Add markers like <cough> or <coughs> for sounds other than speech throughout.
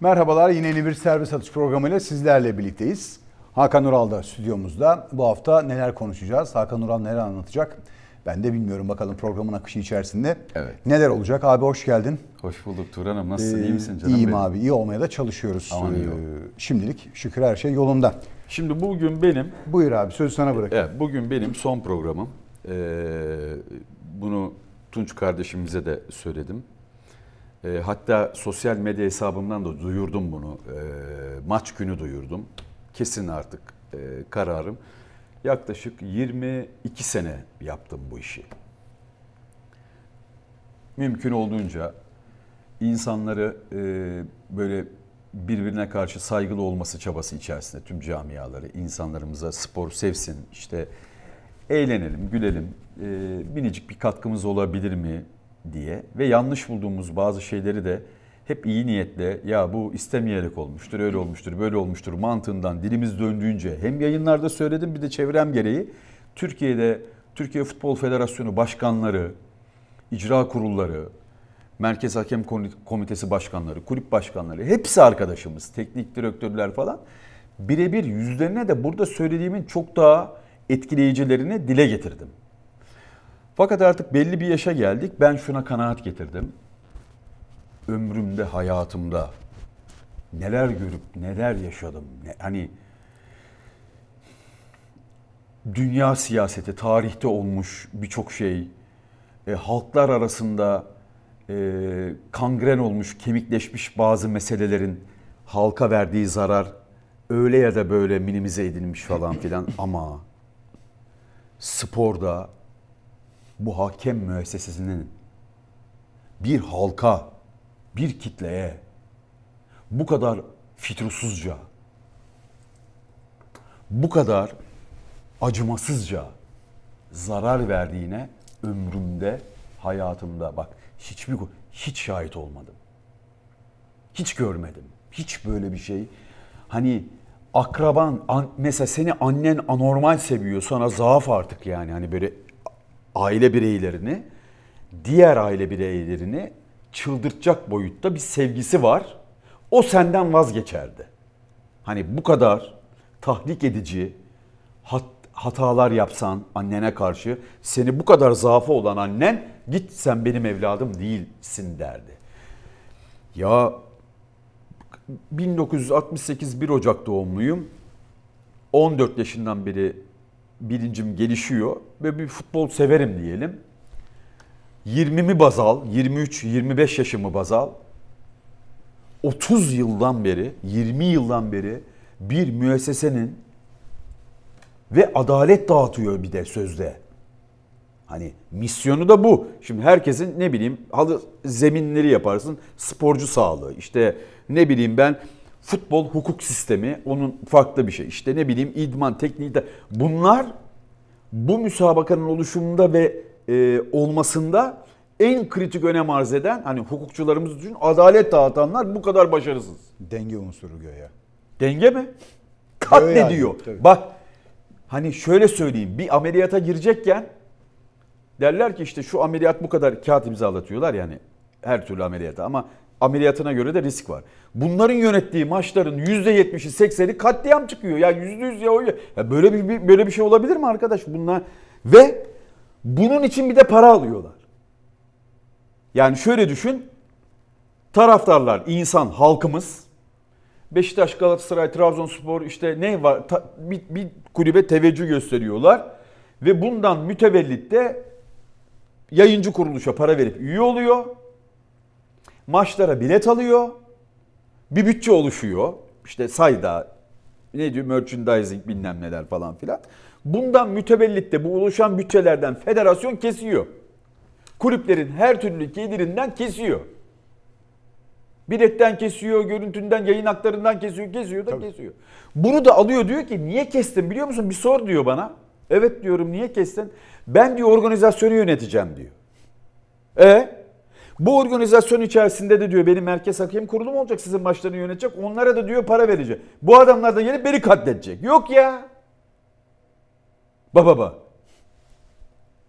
Merhabalar yine yeni bir servis satış programıyla sizlerle birlikteyiz. Hakan Ural da stüdyomuzda. Bu hafta neler konuşacağız? Hakan Ural neler anlatacak? Ben de bilmiyorum bakalım programın akışı içerisinde. Evet. Neler olacak? Abi hoş geldin. Hoş bulduk Turan Hanım. Nasılsın? Ee, iyi misin canım? İyiyim benim? abi. İyi olmaya da çalışıyoruz. Aman ee, şimdilik şükür her şey yolunda. Şimdi bugün benim... Buyur abi sözü sana bırakıyorum. Evet, bugün benim son programım. Ee, bunu Tunç kardeşimize de söyledim. E, hatta sosyal medya hesabımdan da duyurdum bunu. E, maç günü duyurdum. Kesin artık e, kararım. Yaklaşık 22 sene yaptım bu işi. Mümkün olduğunca insanları e, böyle birbirine karşı saygılı olması çabası içerisinde tüm camiaları, insanlarımıza spor sevsin, işte eğlenelim, gülelim, e, minicik bir katkımız olabilir mi? diye ve yanlış bulduğumuz bazı şeyleri de hep iyi niyetle ya bu istemeyerek olmuştur, öyle olmuştur, böyle olmuştur mantığından dilimiz döndüğünce hem yayınlarda söyledim bir de çevrem gereği Türkiye'de Türkiye Futbol Federasyonu başkanları, icra kurulları, Merkez Hakem Komitesi başkanları, kulüp başkanları hepsi arkadaşımız, teknik direktörler falan. Birebir yüzlerine de burada söylediğimin çok daha etkileyicilerini dile getirdim. Fakat artık belli bir yaşa geldik. Ben şuna kanaat getirdim. Ömrümde, hayatımda neler görüp neler yaşadım. Ne, hani dünya siyaseti, tarihte olmuş birçok şey, e, halklar arasında e, kangren olmuş, kemikleşmiş bazı meselelerin halka verdiği zarar öyle ya da böyle minimize edilmiş falan filan <laughs> ama sporda bu hakem müessesesinin bir halka, bir kitleye bu kadar fitrusuzca, bu kadar acımasızca zarar verdiğine ömrümde, hayatımda bak hiçbir hiç şahit olmadım. Hiç görmedim. Hiç böyle bir şey. Hani akraban mesela seni annen anormal seviyor sana zaaf artık yani hani böyle aile bireylerini, diğer aile bireylerini çıldırtacak boyutta bir sevgisi var. O senden vazgeçerdi. Hani bu kadar tahrik edici hat, hatalar yapsan annene karşı seni bu kadar zaafı olan annen git sen benim evladım değilsin derdi. Ya 1968 1 Ocak doğumluyum. 14 yaşından beri bilincim gelişiyor ve bir futbol severim diyelim. 20'mi bazal, 23-25 yaşımı bazal. 30 yıldan beri, 20 yıldan beri bir müessesenin ve adalet dağıtıyor bir de sözde. Hani misyonu da bu. Şimdi herkesin ne bileyim halı zeminleri yaparsın. Sporcu sağlığı işte ne bileyim ben Futbol hukuk sistemi onun farklı bir şey. İşte ne bileyim idman tekniği de bunlar bu müsabakanın oluşumunda ve e, olmasında en kritik önem arz eden hani hukukçularımız için adalet dağıtanlar bu kadar başarısız. Denge unsuru göya. Denge mi? Katlediyor. Yani, Bak hani şöyle söyleyeyim bir ameliyata girecekken derler ki işte şu ameliyat bu kadar kağıt imzalatıyorlar yani her türlü ameliyata ama ameliyatına göre de risk var. Bunların yönettiği maçların %70'i 80'i katliam çıkıyor. Ya %100 ya o ya böyle bir böyle bir şey olabilir mi arkadaş? Bunlar ve bunun için bir de para alıyorlar. Yani şöyle düşün. Taraftarlar, insan, halkımız Beşiktaş, Galatasaray, Trabzonspor işte ne var ta, bir, bir kulübe teveccüh gösteriyorlar ve bundan mütevellit de yayıncı kuruluşa para verip üye oluyor maçlara bilet alıyor. Bir bütçe oluşuyor. İşte sayda ne diyor merchandising bilmem neler falan filan. Bundan mütevellitte bu oluşan bütçelerden federasyon kesiyor. Kulüplerin her türlü gelirinden kesiyor. Biletten kesiyor, görüntünden, yayın haklarından kesiyor, kesiyor da Tabii. kesiyor. Bunu da alıyor diyor ki niye kestin biliyor musun? Bir sor diyor bana. Evet diyorum niye kestin? Ben diyor organizasyonu yöneteceğim diyor. E bu organizasyon içerisinde de diyor benim merkez hakem kurulum olacak sizin başlarını yönetecek. Onlara da diyor para verecek. Bu adamlar da gelip beni katledecek. Yok ya. Baba baba.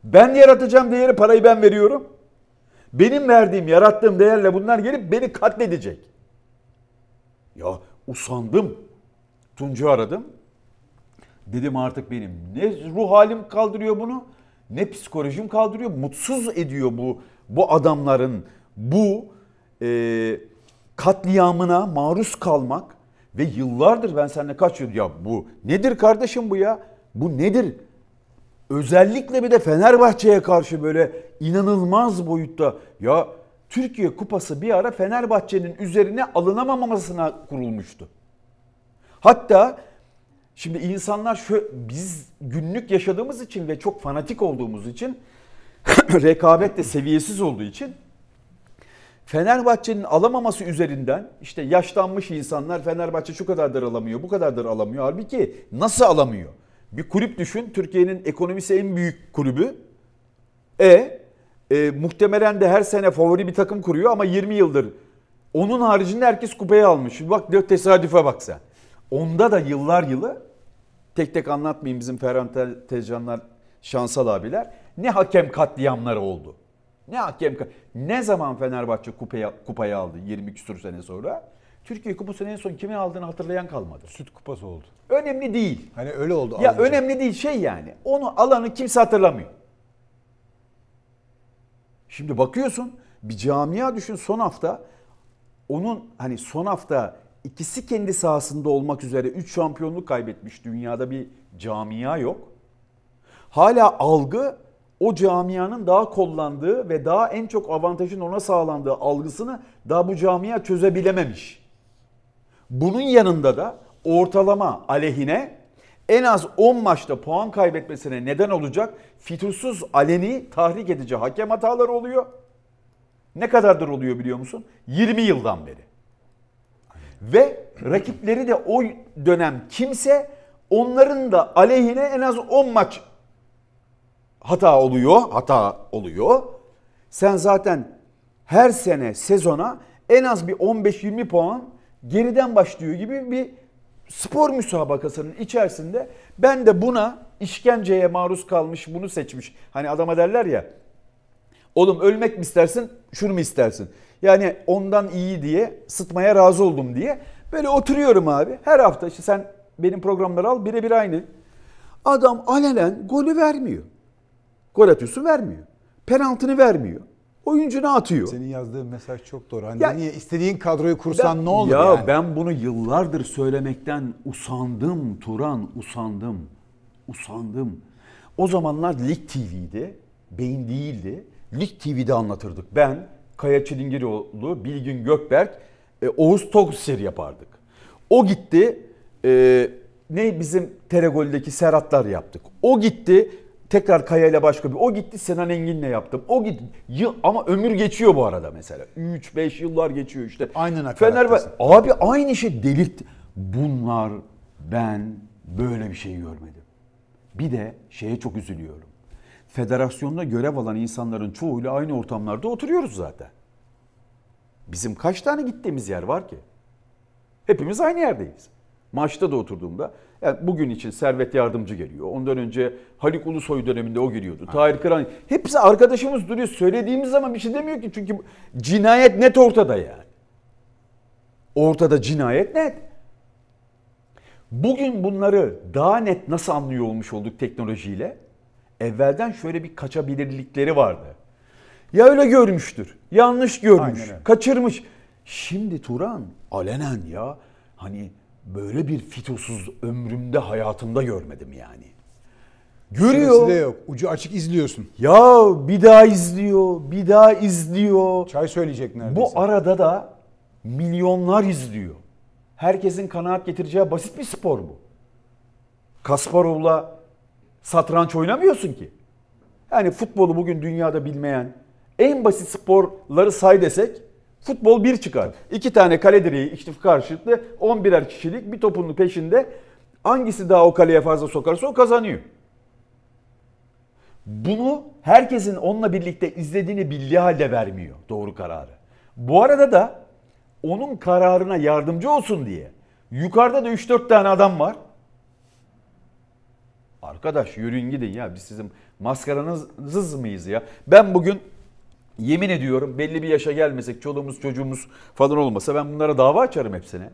Ben yaratacağım değeri parayı ben veriyorum. Benim verdiğim, yarattığım değerle bunlar gelip beni katledecek. Ya usandım. Tuncu aradım. Dedim artık benim ne ruh halim kaldırıyor bunu ne psikolojim kaldırıyor. Mutsuz ediyor bu bu adamların bu e, katliamına maruz kalmak ve yıllardır ben seninle kaç yıl ya bu nedir kardeşim bu ya? Bu nedir? Özellikle bir de Fenerbahçe'ye karşı böyle inanılmaz boyutta ya Türkiye Kupası bir ara Fenerbahçe'nin üzerine alınamamasına kurulmuştu. Hatta şimdi insanlar şu biz günlük yaşadığımız için ve çok fanatik olduğumuz için <coughs> rekabet de seviyesiz olduğu için Fenerbahçe'nin alamaması üzerinden işte yaşlanmış insanlar Fenerbahçe şu kadardır alamıyor, bu kadardır alamıyor. Halbuki nasıl alamıyor? Bir kulüp düşün. Türkiye'nin ekonomisi en büyük kulübü. E, e muhtemelen de her sene favori bir takım kuruyor ama 20 yıldır onun haricinde herkes kupayı almış. Bak tesadüfe bak sen. Onda da yıllar yılı tek tek anlatmayayım bizim Ferhan Tezcanlar Şansal abiler ne hakem katliamları oldu. Ne hakem ne zaman Fenerbahçe kupayı, kupayı aldı 20 küsur sene sonra? Türkiye Kupası'nı en son kimin aldığını hatırlayan kalmadı. Süt kupası oldu. Önemli değil. Hani öyle oldu. Ya alınca. önemli değil şey yani. Onu alanı kimse hatırlamıyor. Şimdi bakıyorsun bir camia düşün son hafta onun hani son hafta ikisi kendi sahasında olmak üzere 3 şampiyonluk kaybetmiş dünyada bir camia yok. Hala algı o camianın daha kollandığı ve daha en çok avantajın ona sağlandığı algısını daha bu camia çözebilememiş. Bunun yanında da ortalama aleyhine en az 10 maçta puan kaybetmesine neden olacak fitursuz aleni tahrik edici hakem hataları oluyor. Ne kadardır oluyor biliyor musun? 20 yıldan beri. Ve rakipleri de o dönem kimse onların da aleyhine en az 10 maç hata oluyor, hata oluyor. Sen zaten her sene sezona en az bir 15-20 puan geriden başlıyor gibi bir spor müsabakasının içerisinde ben de buna işkenceye maruz kalmış bunu seçmiş. Hani adama derler ya oğlum ölmek mi istersin şunu mu istersin? Yani ondan iyi diye sıtmaya razı oldum diye böyle oturuyorum abi. Her hafta işte sen benim programları al birebir aynı. Adam alenen golü vermiyor. Gol atıyorsun vermiyor. Penaltını vermiyor. Oyuncunu atıyor. Senin yazdığın mesaj çok doğru. Hani ya, niye istediğin kadroyu kursan ben, ne olur ya yani? ben bunu yıllardır söylemekten usandım Turan, usandım. Usandım. O zamanlar Lig TV'ydi. Beyin değildi. Lig TV'de anlatırdık. Ben, Kaya Çilingiroğlu, Bilgin Gökberk, e, Oğuz Tokser yapardık. O gitti. E, ne bizim Teregol'deki Serhatlar yaptık. O gitti Tekrar Kaya ile başka bir. O gitti Senan Engin'le yaptım. O gitti. Yıl, ama ömür geçiyor bu arada mesela. 3-5 yıllar geçiyor işte. Aynı Fenerbahçe. Abi aynı şey delirt. Bunlar ben böyle bir şey görmedim. Bir de şeye çok üzülüyorum. Federasyonda görev alan insanların çoğuyla aynı ortamlarda oturuyoruz zaten. Bizim kaç tane gittiğimiz yer var ki? Hepimiz aynı yerdeyiz. Maçta da oturduğumda yani e, bugün için Servet Yardımcı geliyor. Ondan önce Haluk Ulusoy döneminde o geliyordu. Aynen. Tahir Kıran. Hepsi arkadaşımız duruyor. Söylediğimiz zaman bir şey demiyor ki. Çünkü cinayet net ortada yani. Ortada cinayet net. Bugün bunları daha net nasıl anlıyor olmuş olduk teknolojiyle? Evvelden şöyle bir kaçabilirlikleri vardı. Ya öyle görmüştür, yanlış görmüş, Aynen. kaçırmış. Şimdi Turan alenen ya hani böyle bir fitosuz ömrümde hayatımda görmedim yani. Görüyor. de yok. Ucu açık izliyorsun. Ya bir daha izliyor, bir daha izliyor. Çay söyleyecek neredeyse. Bu arada da milyonlar izliyor. Herkesin kanaat getireceği basit bir spor bu. Kasparov'la satranç oynamıyorsun ki. Yani futbolu bugün dünyada bilmeyen en basit sporları say desek Futbol bir çıkar. İki tane kale direği iktif karşılıklı 11'er kişilik bir topunun peşinde hangisi daha o kaleye fazla sokarsa o kazanıyor. Bunu herkesin onunla birlikte izlediğini bildiği halde vermiyor doğru kararı. Bu arada da onun kararına yardımcı olsun diye yukarıda da 3-4 tane adam var. Arkadaş yürüyün gidin ya biz sizin maskaranızız mıyız ya? Ben bugün yemin ediyorum belli bir yaşa gelmesek çoluğumuz çocuğumuz falan olmasa ben bunlara dava açarım hepsine.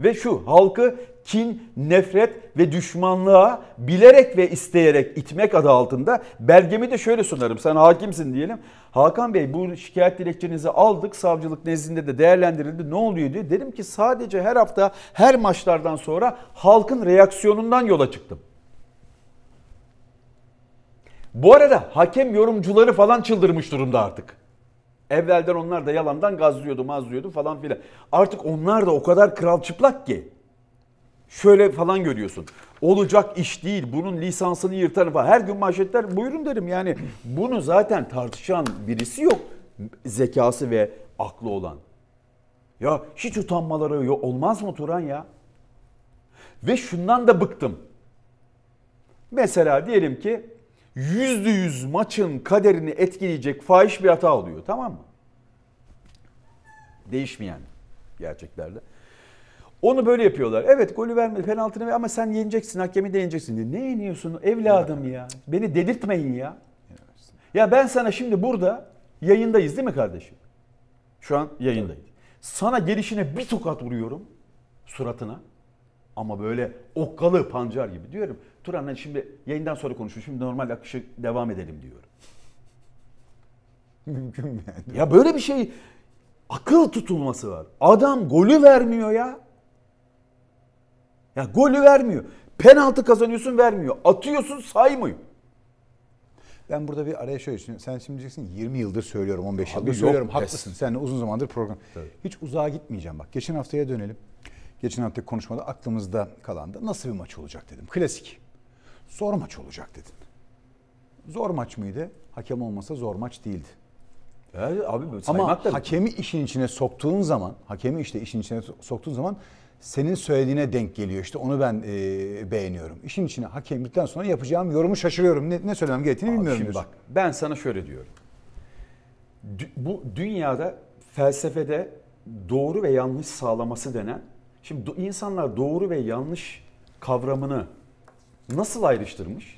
Ve şu halkı kin, nefret ve düşmanlığa bilerek ve isteyerek itmek adı altında belgemi de şöyle sunarım. Sen hakimsin diyelim. Hakan Bey bu şikayet dilekçenizi aldık. Savcılık nezdinde de değerlendirildi. Ne oluyor diye. Dedim ki sadece her hafta her maçlardan sonra halkın reaksiyonundan yola çıktım. Bu arada hakem yorumcuları falan çıldırmış durumda artık. Evvelden onlar da yalandan gazlıyordu mazlıyordu falan filan. Artık onlar da o kadar kral çıplak ki. Şöyle falan görüyorsun. Olacak iş değil. Bunun lisansını yırtarım falan. Her gün manşetler buyurun derim. Yani bunu zaten tartışan birisi yok. Zekası ve aklı olan. Ya hiç utanmaları yok. Olmaz mı Turan ya? Ve şundan da bıktım. Mesela diyelim ki %100 maçın kaderini etkileyecek fahiş bir hata oluyor tamam mı? Değişmeyen gerçeklerde. Onu böyle yapıyorlar. Evet golü vermedi penaltını ver ama sen yeneceksin hakemi de yeneceksin diye. Ne yeniyorsun evladım ya? Beni delirtmeyin ya. Ya ben sana şimdi burada yayındayız değil mi kardeşim? Şu an yayındayız. Sana gelişine bir tokat vuruyorum suratına. Ama böyle okkalı pancar gibi diyorum. Turan'la hani şimdi yayından sonra konuşmuş. Şimdi normal akışı devam edelim diyorum. Mümkün mü yani? Ya böyle bir şey akıl tutulması var. Adam golü vermiyor ya. Ya golü vermiyor. Penaltı kazanıyorsun vermiyor. Atıyorsun saymıyor. Ben burada bir araya şöyle düşünüyorum. Sen şimdi diyeceksin 20 yıldır söylüyorum, 15 Abi yıldır yok, Haklısın. Sen uzun zamandır program. Tabii. Hiç uzağa gitmeyeceğim bak. Geçen haftaya dönelim geçen hafta konuşmada aklımızda kalan da nasıl bir maç olacak dedim. Klasik. Zor maç olacak dedim. Zor maç mıydı? Hakem olmasa zor maç değildi. Evet abi Ama da hakemi işin içine soktuğun zaman, hakemi işte işin içine soktuğun zaman senin söylediğine denk geliyor. İşte onu ben e, beğeniyorum. İşin içine hakem. hakemlikten sonra yapacağım yorumu şaşırıyorum. Ne, ne söylemem gerektiğini Abi bilmiyorum. Şimdi bak ben sana şöyle diyorum. D- bu dünyada felsefede doğru ve yanlış sağlaması denen Şimdi insanlar doğru ve yanlış kavramını nasıl ayrıştırmış?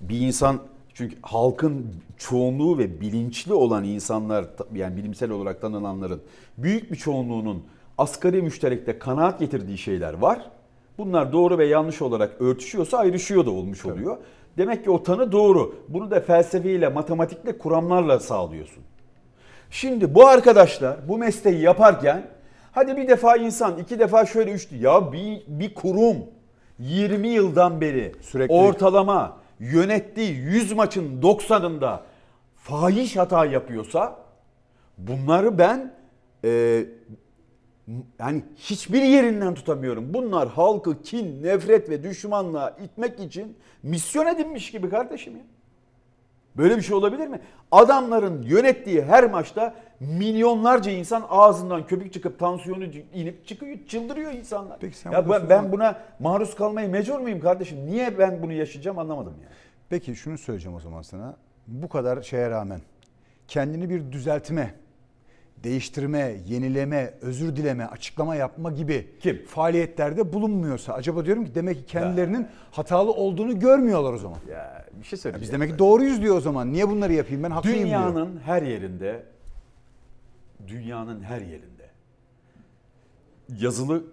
Bir insan çünkü halkın çoğunluğu ve bilinçli olan insanlar yani bilimsel olarak tanınanların büyük bir çoğunluğunun asgari müşterekte kanaat getirdiği şeyler var. Bunlar doğru ve yanlış olarak örtüşüyorsa ayrışıyor da olmuş oluyor. Tabii. Demek ki o tanı doğru. Bunu da felsefeyle, matematikle, kuramlarla sağlıyorsun. Şimdi bu arkadaşlar bu mesleği yaparken hadi bir defa insan iki defa şöyle üçlü ya bir, bir kurum 20 yıldan beri Sürekli. ortalama yönettiği 100 maçın 90'ında fahiş hata yapıyorsa bunları ben e, yani hiçbir yerinden tutamıyorum. Bunlar halkı kin, nefret ve düşmanlığa itmek için misyon edinmiş gibi kardeşim ya. Böyle bir şey olabilir mi? Adamların yönettiği her maçta milyonlarca insan ağzından köpük çıkıp tansiyonu inip çıkıyor, çıldırıyor insanlar. Peki sen ya ben, ben buna maruz kalmayı mecbur muyum kardeşim? Niye ben bunu yaşayacağım anlamadım yani. Peki şunu söyleyeceğim o zaman sana. Bu kadar şeye rağmen kendini bir düzeltme değiştirme, yenileme, özür dileme, açıklama yapma gibi Kim? faaliyetlerde bulunmuyorsa acaba diyorum ki demek ki kendilerinin ya. hatalı olduğunu görmüyorlar o zaman. Ya bir şey söyleyeyim. biz demek ki doğruyuz diyor o zaman. Niye bunları yapayım ben haklıyım dünyanın diyor. Dünyanın her yerinde dünyanın her yerinde yazılı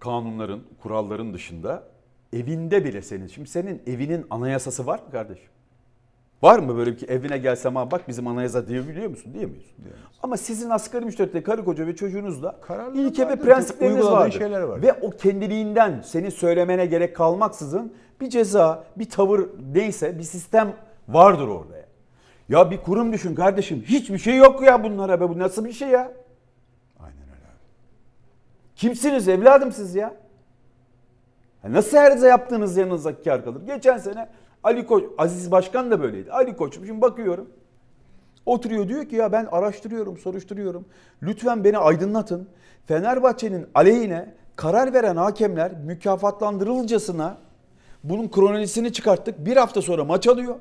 kanunların, kuralların dışında evinde bile senin. Şimdi senin evinin anayasası var mı kardeşim? Var mı böyle ki evine gelsem ha bak bizim anayasa diyebiliyor musun? Diyemiyorsun. Diyemiyorsun. Ama sizin asgari müşteride karı koca ve çocuğunuzla Kararlı ilke ve prensipleriniz vardır. var. Ve o kendiliğinden senin söylemene gerek kalmaksızın bir ceza, bir tavır neyse bir sistem vardır orada. Ya, bir kurum düşün kardeşim. Hiçbir şey yok ya bunlara be. Bu nasıl bir şey ya? Aynen öyle. Kimsiniz evladım siz ya? ya nasıl herze yaptığınız yanınıza kar kalır? Geçen sene Ali Koç, Aziz Başkan da böyleydi. Ali Koç, şimdi bakıyorum. Oturuyor diyor ki ya ben araştırıyorum, soruşturuyorum. Lütfen beni aydınlatın. Fenerbahçe'nin aleyhine karar veren hakemler mükafatlandırılcasına bunun kronolojisini çıkarttık. Bir hafta sonra maç alıyor.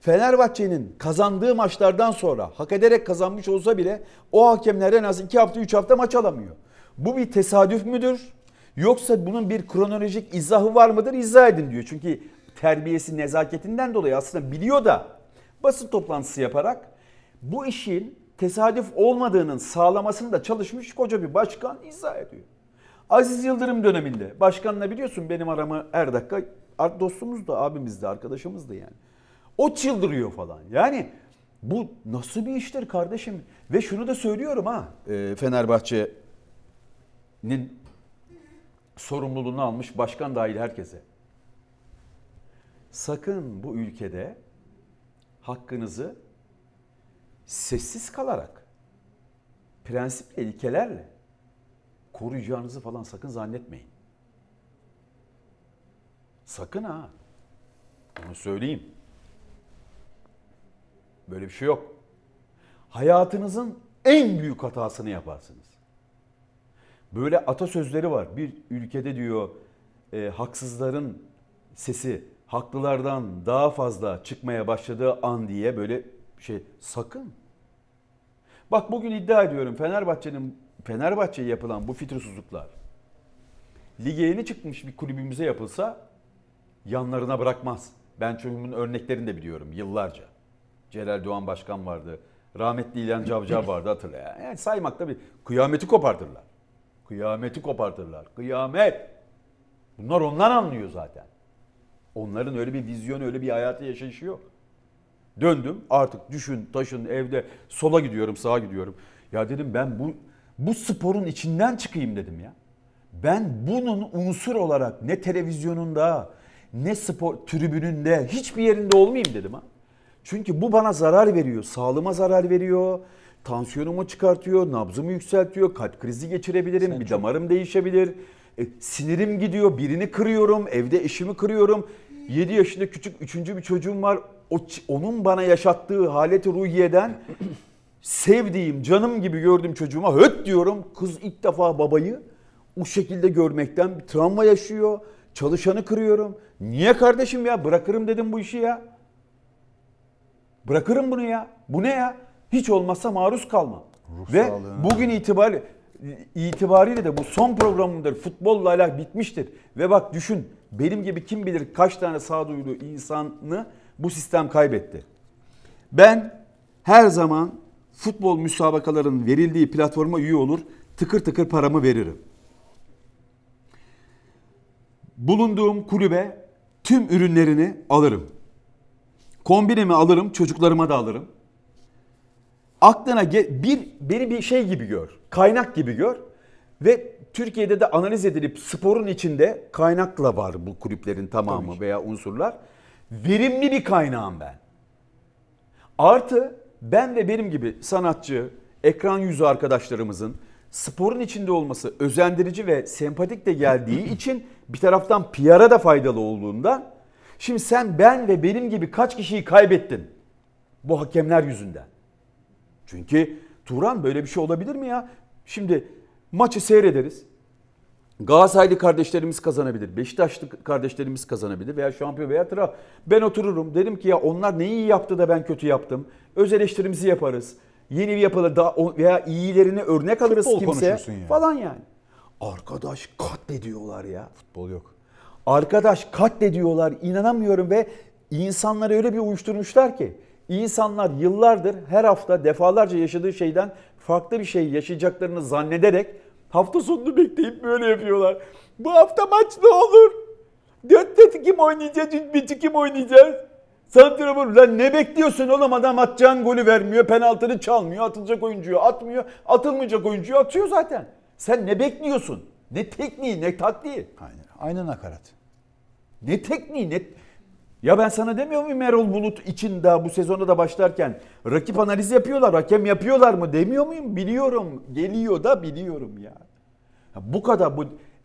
Fenerbahçe'nin kazandığı maçlardan sonra hak ederek kazanmış olsa bile o hakemler en az 2 hafta 3 hafta maç alamıyor. Bu bir tesadüf müdür? Yoksa bunun bir kronolojik izahı var mıdır? İzah edin diyor. Çünkü terbiyesi, nezaketinden dolayı aslında biliyor da basın toplantısı yaparak bu işin tesadüf olmadığının sağlamasını da çalışmış koca bir başkan izah ediyor. Aziz Yıldırım döneminde başkanla biliyorsun benim aramı her dakika dostumuz da abimiz de arkadaşımız da yani. O çıldırıyor falan. Yani bu nasıl bir iştir kardeşim? Ve şunu da söylüyorum ha. E, Fenerbahçe'nin sorumluluğunu almış başkan dahil herkese sakın bu ülkede hakkınızı sessiz kalarak, prensiple, ilkelerle koruyacağınızı falan sakın zannetmeyin. Sakın ha. Bunu söyleyeyim. Böyle bir şey yok. Hayatınızın en büyük hatasını yaparsınız. Böyle atasözleri var. Bir ülkede diyor e, haksızların sesi haklılardan daha fazla çıkmaya başladığı an diye böyle şey sakın. Bak bugün iddia ediyorum Fenerbahçe'nin Fenerbahçe'ye yapılan bu fitresizlikler lige yeni çıkmış bir kulübümüze yapılsa yanlarına bırakmaz. Ben çünkü bunun örneklerini de biliyorum yıllarca. Celal Doğan Başkan vardı. Rahmetli İlhan Cavcav vardı hatırla Yani saymakta bir kıyameti kopartırlar. Kıyameti kopartırlar. Kıyamet. Bunlar ondan anlıyor zaten. Onların öyle bir vizyonu öyle bir hayatı yaşayışı yok. Döndüm artık düşün taşın evde sola gidiyorum sağa gidiyorum. Ya dedim ben bu bu sporun içinden çıkayım dedim ya. Ben bunun unsur olarak ne televizyonunda ne spor tribününde hiçbir yerinde olmayayım dedim ha. Çünkü bu bana zarar veriyor. Sağlığıma zarar veriyor. Tansiyonumu çıkartıyor, nabzımı yükseltiyor, kalp krizi geçirebilirim, Sen bir çok... damarım değişebilir. E, sinirim gidiyor, birini kırıyorum, evde eşimi kırıyorum. 7 yaşında küçük üçüncü bir çocuğum var. O, onun bana yaşattığı haleti ruhiyeden sevdiğim, canım gibi gördüğüm çocuğuma höt diyorum. Kız ilk defa babayı o şekilde görmekten bir travma yaşıyor. Çalışanı kırıyorum. Niye kardeşim ya? Bırakırım dedim bu işi ya. Bırakırım bunu ya. Bu ne ya? Hiç olmazsa maruz kalma. Ruh Ve bugün itibariyle itibariyle de bu son programımdır. Futbolla alak bitmiştir. Ve bak düşün benim gibi kim bilir kaç tane sağduyulu insanı bu sistem kaybetti. Ben her zaman futbol müsabakalarının verildiği platforma üye olur tıkır tıkır paramı veririm. Bulunduğum kulübe tüm ürünlerini alırım. Kombinemi alırım, çocuklarıma da alırım aklına bir beni bir şey gibi gör. Kaynak gibi gör. Ve Türkiye'de de analiz edilip sporun içinde kaynakla var bu kulüplerin tamamı veya unsurlar. Verimli bir kaynağım ben. Artı ben ve benim gibi sanatçı, ekran yüzü arkadaşlarımızın sporun içinde olması özendirici ve sempatik de geldiği <laughs> için bir taraftan PR'a da faydalı olduğunda. şimdi sen ben ve benim gibi kaç kişiyi kaybettin bu hakemler yüzünden. Çünkü Turan böyle bir şey olabilir mi ya? Şimdi maçı seyrederiz. Galatasaraylı kardeşlerimiz kazanabilir. Beşiktaşlı kardeşlerimiz kazanabilir veya şampiyon veya tıra. Ben otururum derim ki ya onlar neyi iyi yaptı da ben kötü yaptım. Öz eleştirimizi yaparız. Yeni bir yapılır da veya iyilerini örnek alırız kimse yani. falan yani. Arkadaş katlediyorlar ya. Futbol yok. Arkadaş katlediyorlar İnanamıyorum ve insanları öyle bir uyuşturmuşlar ki İnsanlar yıllardır her hafta defalarca yaşadığı şeyden farklı bir şey yaşayacaklarını zannederek hafta sonunu bekleyip böyle yapıyorlar. Bu hafta maç ne olur? Dörtte kim oynayacağız, üçte kim oynayacağız? Santrafor lan ne bekliyorsun oğlum adam atacağın golü vermiyor, penaltını çalmıyor, atılacak oyuncuyu atmıyor, atılmayacak oyuncuyu atıyor zaten. Sen ne bekliyorsun? Ne tekniği, ne taktiği? Aynen, aynen nakarat. Ne tekniği, ne... Ya ben sana demiyor muyum Erol Bulut için daha bu sezonda da başlarken rakip analizi yapıyorlar, hakem yapıyorlar mı demiyor muyum? Biliyorum, geliyor da biliyorum ya. ya bu kadar bu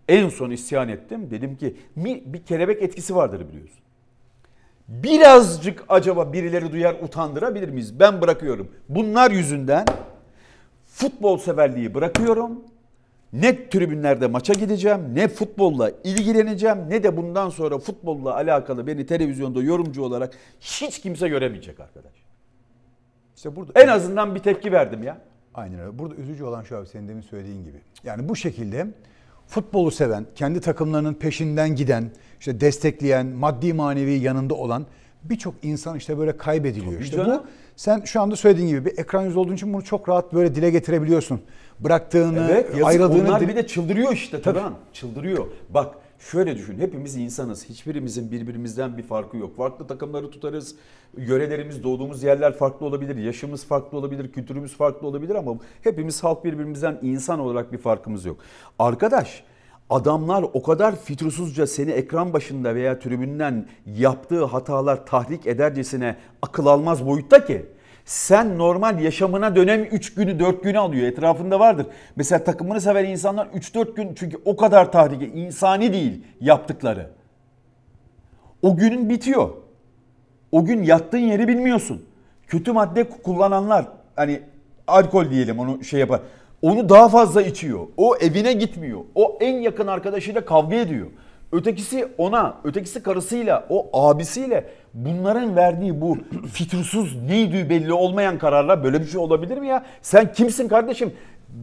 en son isyan ettim. Dedim ki bir kelebek etkisi vardır biliyorsun. Birazcık acaba birileri duyar utandırabilir miyiz? Ben bırakıyorum. Bunlar yüzünden futbol severliği bırakıyorum ne tribünlerde maça gideceğim, ne futbolla ilgileneceğim, ne de bundan sonra futbolla alakalı beni televizyonda yorumcu olarak hiç kimse göremeyecek arkadaş. İşte burada en azından bir tepki verdim ya. Aynen öyle. Burada üzücü olan şu abi senin demin söylediğin gibi. Yani bu şekilde futbolu seven, kendi takımlarının peşinden giden, işte destekleyen, maddi manevi yanında olan birçok insan işte böyle kaybediliyor. Tabii işte canım. bu sen şu anda söylediğin gibi bir ekran yüzü olduğun için bunu çok rahat böyle dile getirebiliyorsun bıraktığını, evet, yazık, ayrıldığını... Onlar bir de çıldırıyor işte Turan. Çıldırıyor. Bak şöyle düşün hepimiz insanız. Hiçbirimizin birbirimizden bir farkı yok. Farklı takımları tutarız. Yörelerimiz, doğduğumuz yerler farklı olabilir. Yaşımız farklı olabilir. Kültürümüz farklı olabilir ama hepimiz halk birbirimizden insan olarak bir farkımız yok. Arkadaş adamlar o kadar fütursuzca seni ekran başında veya tribünden yaptığı hatalar tahrik edercesine akıl almaz boyutta ki sen normal yaşamına dönem 3 günü 4 günü alıyor. Etrafında vardır. Mesela takımını sever insanlar 3-4 gün çünkü o kadar tahrike insani değil yaptıkları. O günün bitiyor. O gün yattığın yeri bilmiyorsun. Kötü madde kullananlar hani alkol diyelim onu şey yapar. Onu daha fazla içiyor. O evine gitmiyor. O en yakın arkadaşıyla kavga ediyor. Ötekisi ona, ötekisi karısıyla, o abisiyle bunların verdiği bu fitursuz neydi belli olmayan kararlar böyle bir şey olabilir mi ya? Sen kimsin kardeşim?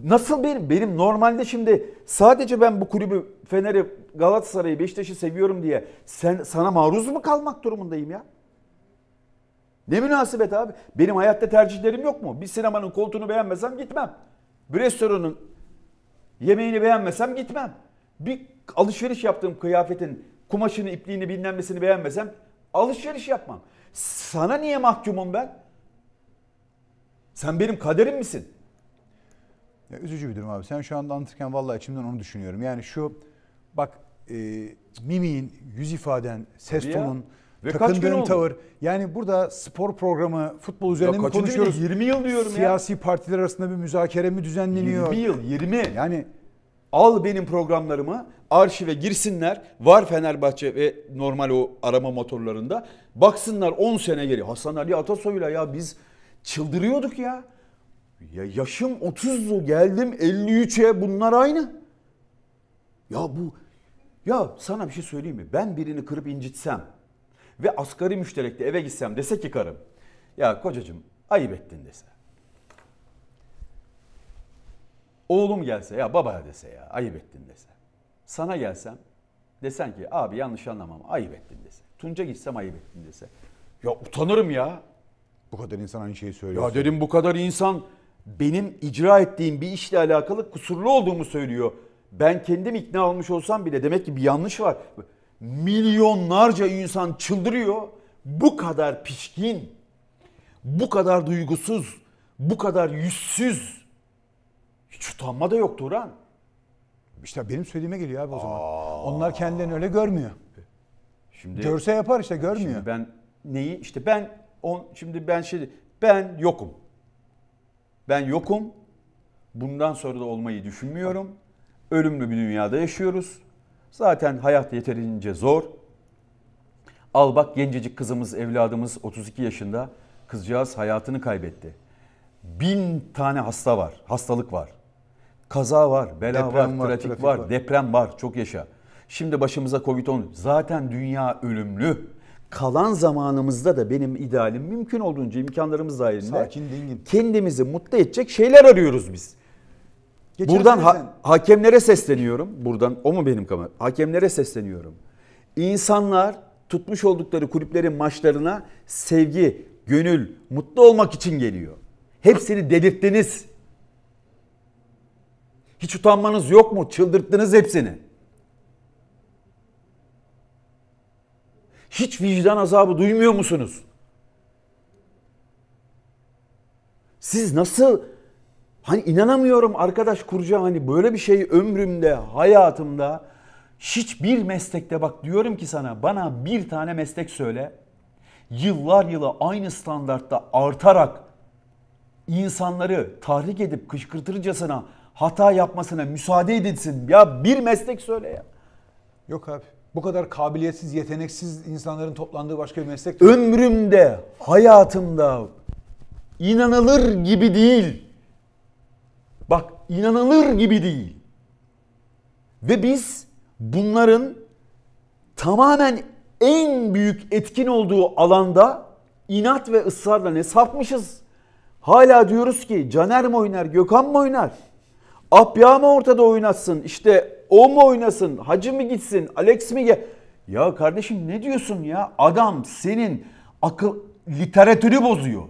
Nasıl benim? Benim normalde şimdi sadece ben bu kulübü Fener'i, Galatasaray'ı, Beşiktaş'ı seviyorum diye sen sana maruz mu kalmak durumundayım ya? Ne münasebet abi? Benim hayatta tercihlerim yok mu? Bir sinemanın koltuğunu beğenmesem gitmem. Bir restoranın yemeğini beğenmesem gitmem. Bir alışveriş yaptığım kıyafetin kumaşını, ipliğini, bilinmesini beğenmesem Alışveriş yapmam. Sana niye mahkumum ben? Sen benim kaderim misin? Ya üzücü bir durum abi. Sen şu anda anlatırken vallahi içimden onu düşünüyorum. Yani şu bak e, mimiğin, yüz ifaden, ses tonun, Ve takındığın tavır. Yani burada spor programı, futbol üzerine ya mi konuşuyoruz? 20 yıl diyorum Siyasi ya. Siyasi partiler arasında bir müzakere mi düzenleniyor? 20 yıl, 20. Yani al benim programlarımı arşive girsinler. Var Fenerbahçe ve normal o arama motorlarında. Baksınlar 10 sene geri. Hasan Ali Atasoy'la ya biz çıldırıyorduk ya. Ya yaşım 30'u geldim 53'e bunlar aynı. Ya bu ya sana bir şey söyleyeyim mi? Ben birini kırıp incitsem ve asgari müşterekte eve gitsem dese ki karım. Ya kocacığım ayıp ettin dese. Oğlum gelse ya baba dese ya ayıp ettin dese. Sana gelsem desen ki abi yanlış anlamam ayıp ettin dese. Tunca gitsem ayıp ettin dese. Ya utanırım ya. Bu kadar insan aynı şeyi söylüyor. Ya dedim bu kadar insan benim icra ettiğim bir işle alakalı kusurlu olduğumu söylüyor. Ben kendim ikna olmuş olsam bile demek ki bir yanlış var. Milyonlarca insan çıldırıyor. Bu kadar pişkin, bu kadar duygusuz, bu kadar yüzsüz hiç da yok Orhan. İşte benim söylediğime geliyor abi o zaman. Aa. Onlar kendilerini öyle görmüyor. Şimdi görse yapar işte görmüyor. Şimdi ben neyi işte ben on şimdi ben şey ben yokum. Ben yokum. Bundan sonra da olmayı düşünmüyorum. Ölümlü bir dünyada yaşıyoruz. Zaten hayat yeterince zor. Al bak gencecik kızımız, evladımız 32 yaşında. Kızcağız hayatını kaybetti. Bin tane hasta var, hastalık var. Kaza var, bela deprem var, trafik, trafik var, var, deprem var. Çok yaşa. Şimdi başımıza Covid-19. Zaten dünya ölümlü. Kalan zamanımızda da benim idealim mümkün olduğunca imkanlarımız dahilinde Sakin, dingin. kendimizi mutlu edecek şeyler arıyoruz biz. Geçen buradan ha- hakemlere sesleniyorum. Buradan o mu benim kamer? Hakemlere sesleniyorum. İnsanlar tutmuş oldukları kulüplerin maçlarına sevgi, gönül, mutlu olmak için geliyor. Hepsini delirttiniz. Hiç utanmanız yok mu? Çıldırttınız hepsini. Hiç vicdan azabı duymuyor musunuz? Siz nasıl hani inanamıyorum arkadaş kuracağım hani böyle bir şey ömrümde, hayatımda hiçbir meslekte bak diyorum ki sana bana bir tane meslek söyle. Yıllar yılı aynı standartta artarak insanları tahrik edip kışkırtırcasına hata yapmasına müsaade edilsin. Ya bir meslek söyle ya. Yok abi. Bu kadar kabiliyetsiz, yeteneksiz insanların toplandığı başka bir meslek. De... Ömrümde, hayatımda inanılır gibi değil. Bak inanılır gibi değil. Ve biz bunların tamamen en büyük etkin olduğu alanda inat ve ısrarla ne sapmışız? Hala diyoruz ki Caner mi oynar, Gökhan mı oynar? Apya mı ortada oynasın, İşte o mu oynasın? Hacı mı gitsin? Alex mi gel? Ya kardeşim ne diyorsun ya? Adam senin akıl literatürü bozuyor.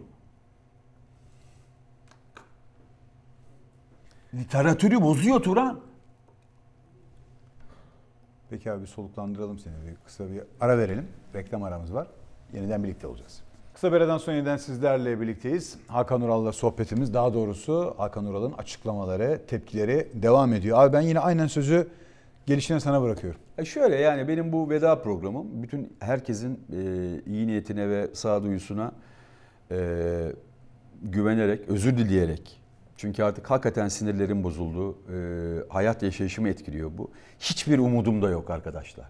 Literatürü bozuyor Turan. Peki abi soluklandıralım seni. Bir kısa bir ara verelim. Reklam aramız var. Yeniden birlikte olacağız. Kısa bir aradan sonra yeniden sizlerle birlikteyiz. Hakan Ural'la sohbetimiz daha doğrusu Hakan Ural'ın açıklamaları, tepkileri devam ediyor. Abi ben yine aynen sözü gelişine sana bırakıyorum. E şöyle yani benim bu veda programım bütün herkesin e, iyi niyetine ve sağduyusuna e, güvenerek, özür dileyerek çünkü artık hakikaten sinirlerim bozuldu. E, hayat yaşayışımı etkiliyor bu. Hiçbir umudum da yok arkadaşlar.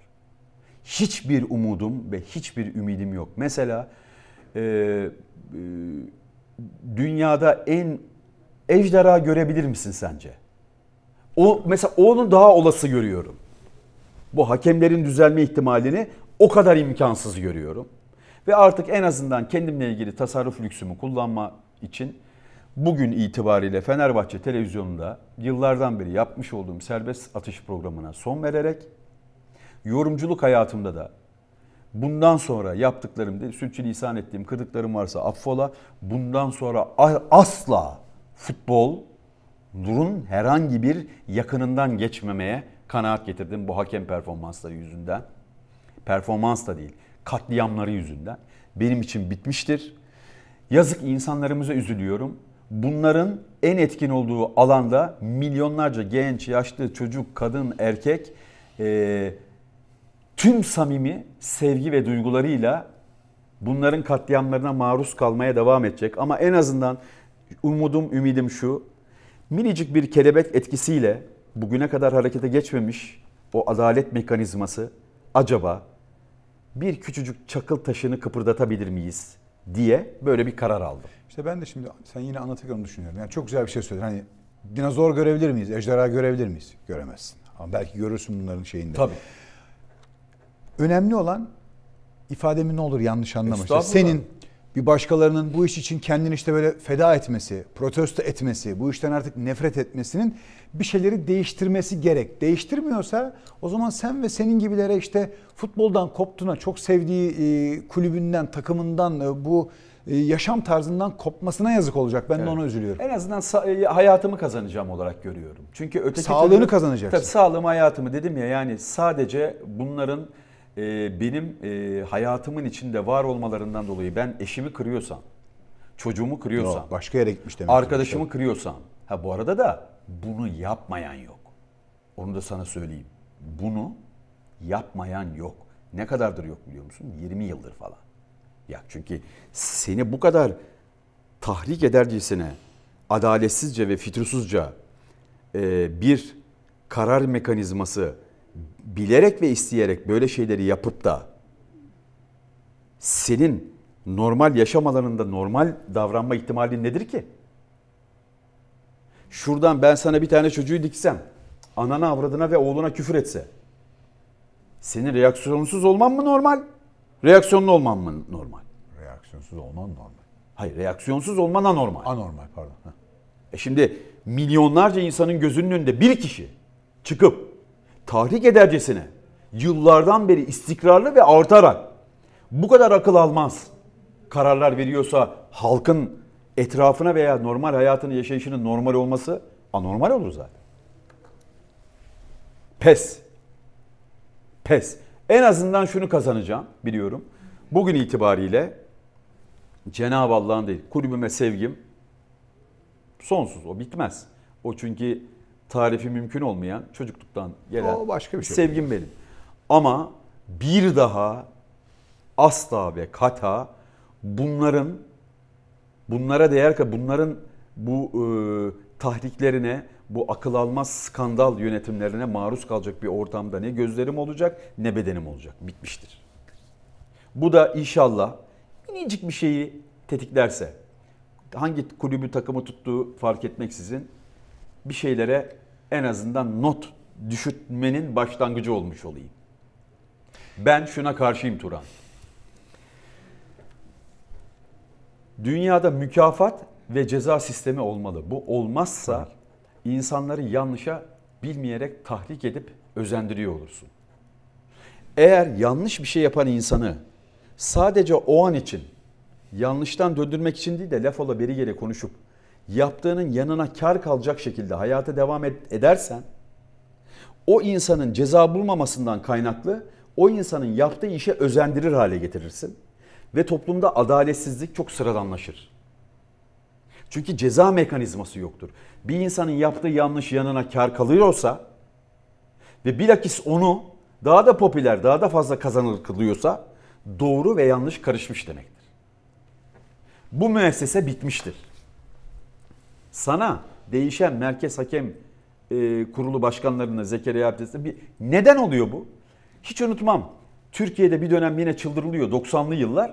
Hiçbir umudum ve hiçbir ümidim yok. Mesela ee, e, dünyada en ejderha görebilir misin sence? O mesela onu daha olası görüyorum. Bu hakemlerin düzelme ihtimalini o kadar imkansız görüyorum. Ve artık en azından kendimle ilgili tasarruf lüksümü kullanma için bugün itibariyle Fenerbahçe televizyonunda yıllardan beri yapmış olduğum serbest atış programına son vererek yorumculuk hayatımda da Bundan sonra yaptıklarım, sürçülisan ettiğim, kırdıklarım varsa affola. Bundan sonra asla futbol durun herhangi bir yakınından geçmemeye kanaat getirdim bu hakem performansları yüzünden. Performans da değil, katliamları yüzünden. Benim için bitmiştir. Yazık insanlarımıza üzülüyorum. Bunların en etkin olduğu alanda milyonlarca genç, yaşlı, çocuk, kadın, erkek e, tüm samimi sevgi ve duygularıyla bunların katliamlarına maruz kalmaya devam edecek. Ama en azından umudum, ümidim şu. Minicik bir kelebek etkisiyle bugüne kadar harekete geçmemiş o adalet mekanizması acaba bir küçücük çakıl taşını kıpırdatabilir miyiz diye böyle bir karar aldım. İşte ben de şimdi sen yine anlatırken düşünüyorum. Yani çok güzel bir şey söyledin. Hani dinozor görebilir miyiz? Ejderha görebilir miyiz? Göremezsin. Ama belki görürsün bunların şeyinde. Tabii. Önemli olan ifademi ne olur yanlış anlamıştır. Senin bir başkalarının bu iş için kendini işte böyle feda etmesi, protesto etmesi, bu işten artık nefret etmesinin bir şeyleri değiştirmesi gerek. Değiştirmiyorsa o zaman sen ve senin gibilere işte futboldan koptuğuna, çok sevdiği e, kulübünden, takımından e, bu e, yaşam tarzından kopmasına yazık olacak. Ben evet. de ona üzülüyorum. En azından hayatımı kazanacağım olarak görüyorum. Çünkü öteki sağlığını türlü, kazanacaksın. Tabii sağlığımı, hayatımı dedim ya yani sadece bunların e, benim e, hayatımın içinde var olmalarından dolayı ben eşimi kırıyorsam, çocuğumu kırıyorsam, yok, başka yere gitmiş demek. Arkadaşımı işte. kırıyorsam. Ha bu arada da bunu yapmayan yok. Onu da sana söyleyeyim. Bunu yapmayan yok. Ne kadardır yok biliyor musun? 20 yıldır falan. Ya çünkü seni bu kadar tahrik edercesine adaletsizce ve fütursuzca e, bir karar mekanizması bilerek ve isteyerek böyle şeyleri yapıp da senin normal yaşam alanında normal davranma ihtimali nedir ki? Şuradan ben sana bir tane çocuğu diksem, anana avradına ve oğluna küfür etse. Senin reaksiyonsuz olman mı normal? Reaksiyonlu olman mı normal? Reaksiyonsuz olman normal. Hayır, reaksiyonsuz olman anormal. Anormal pardon. E şimdi milyonlarca insanın gözünün önünde bir kişi çıkıp tahrik edercesine yıllardan beri istikrarlı ve artarak bu kadar akıl almaz kararlar veriyorsa halkın etrafına veya normal hayatını yaşayışının normal olması anormal olur zaten. Pes. Pes. En azından şunu kazanacağım biliyorum. Bugün itibariyle Cenab-ı Allah'ın değil kulübüme sevgim sonsuz o bitmez. O çünkü tarifi mümkün olmayan çocukluktan gelen o başka bir şey. sevgim benim. Ama bir daha asla ve kata bunların bunlara değer ki bunların bu e, tahriklerine bu akıl almaz skandal yönetimlerine maruz kalacak bir ortamda ne gözlerim olacak ne bedenim olacak. Bitmiştir. Bu da inşallah minicik bir şeyi tetiklerse hangi kulübü takımı tuttuğu fark etmeksizin bir şeylere en azından not düşütmenin başlangıcı olmuş olayım. Ben şuna karşıyım Turan. Dünyada mükafat ve ceza sistemi olmalı. Bu olmazsa insanları yanlışa bilmeyerek tahrik edip özendiriyor olursun. Eğer yanlış bir şey yapan insanı sadece o an için yanlıştan döndürmek için değil de laf ola beri geri konuşup yaptığının yanına kar kalacak şekilde hayata devam edersen o insanın ceza bulmamasından kaynaklı o insanın yaptığı işe özendirir hale getirirsin ve toplumda adaletsizlik çok sıradanlaşır. Çünkü ceza mekanizması yoktur. Bir insanın yaptığı yanlış yanına kar kalıyorsa ve bilakis onu daha da popüler, daha da fazla kazanır kılıyorsa doğru ve yanlış karışmış demektir. Bu müessese bitmiştir sana değişen merkez hakem e, kurulu başkanlarına Zekeriya Abdest'e bir neden oluyor bu? Hiç unutmam. Türkiye'de bir dönem yine çıldırılıyor 90'lı yıllar.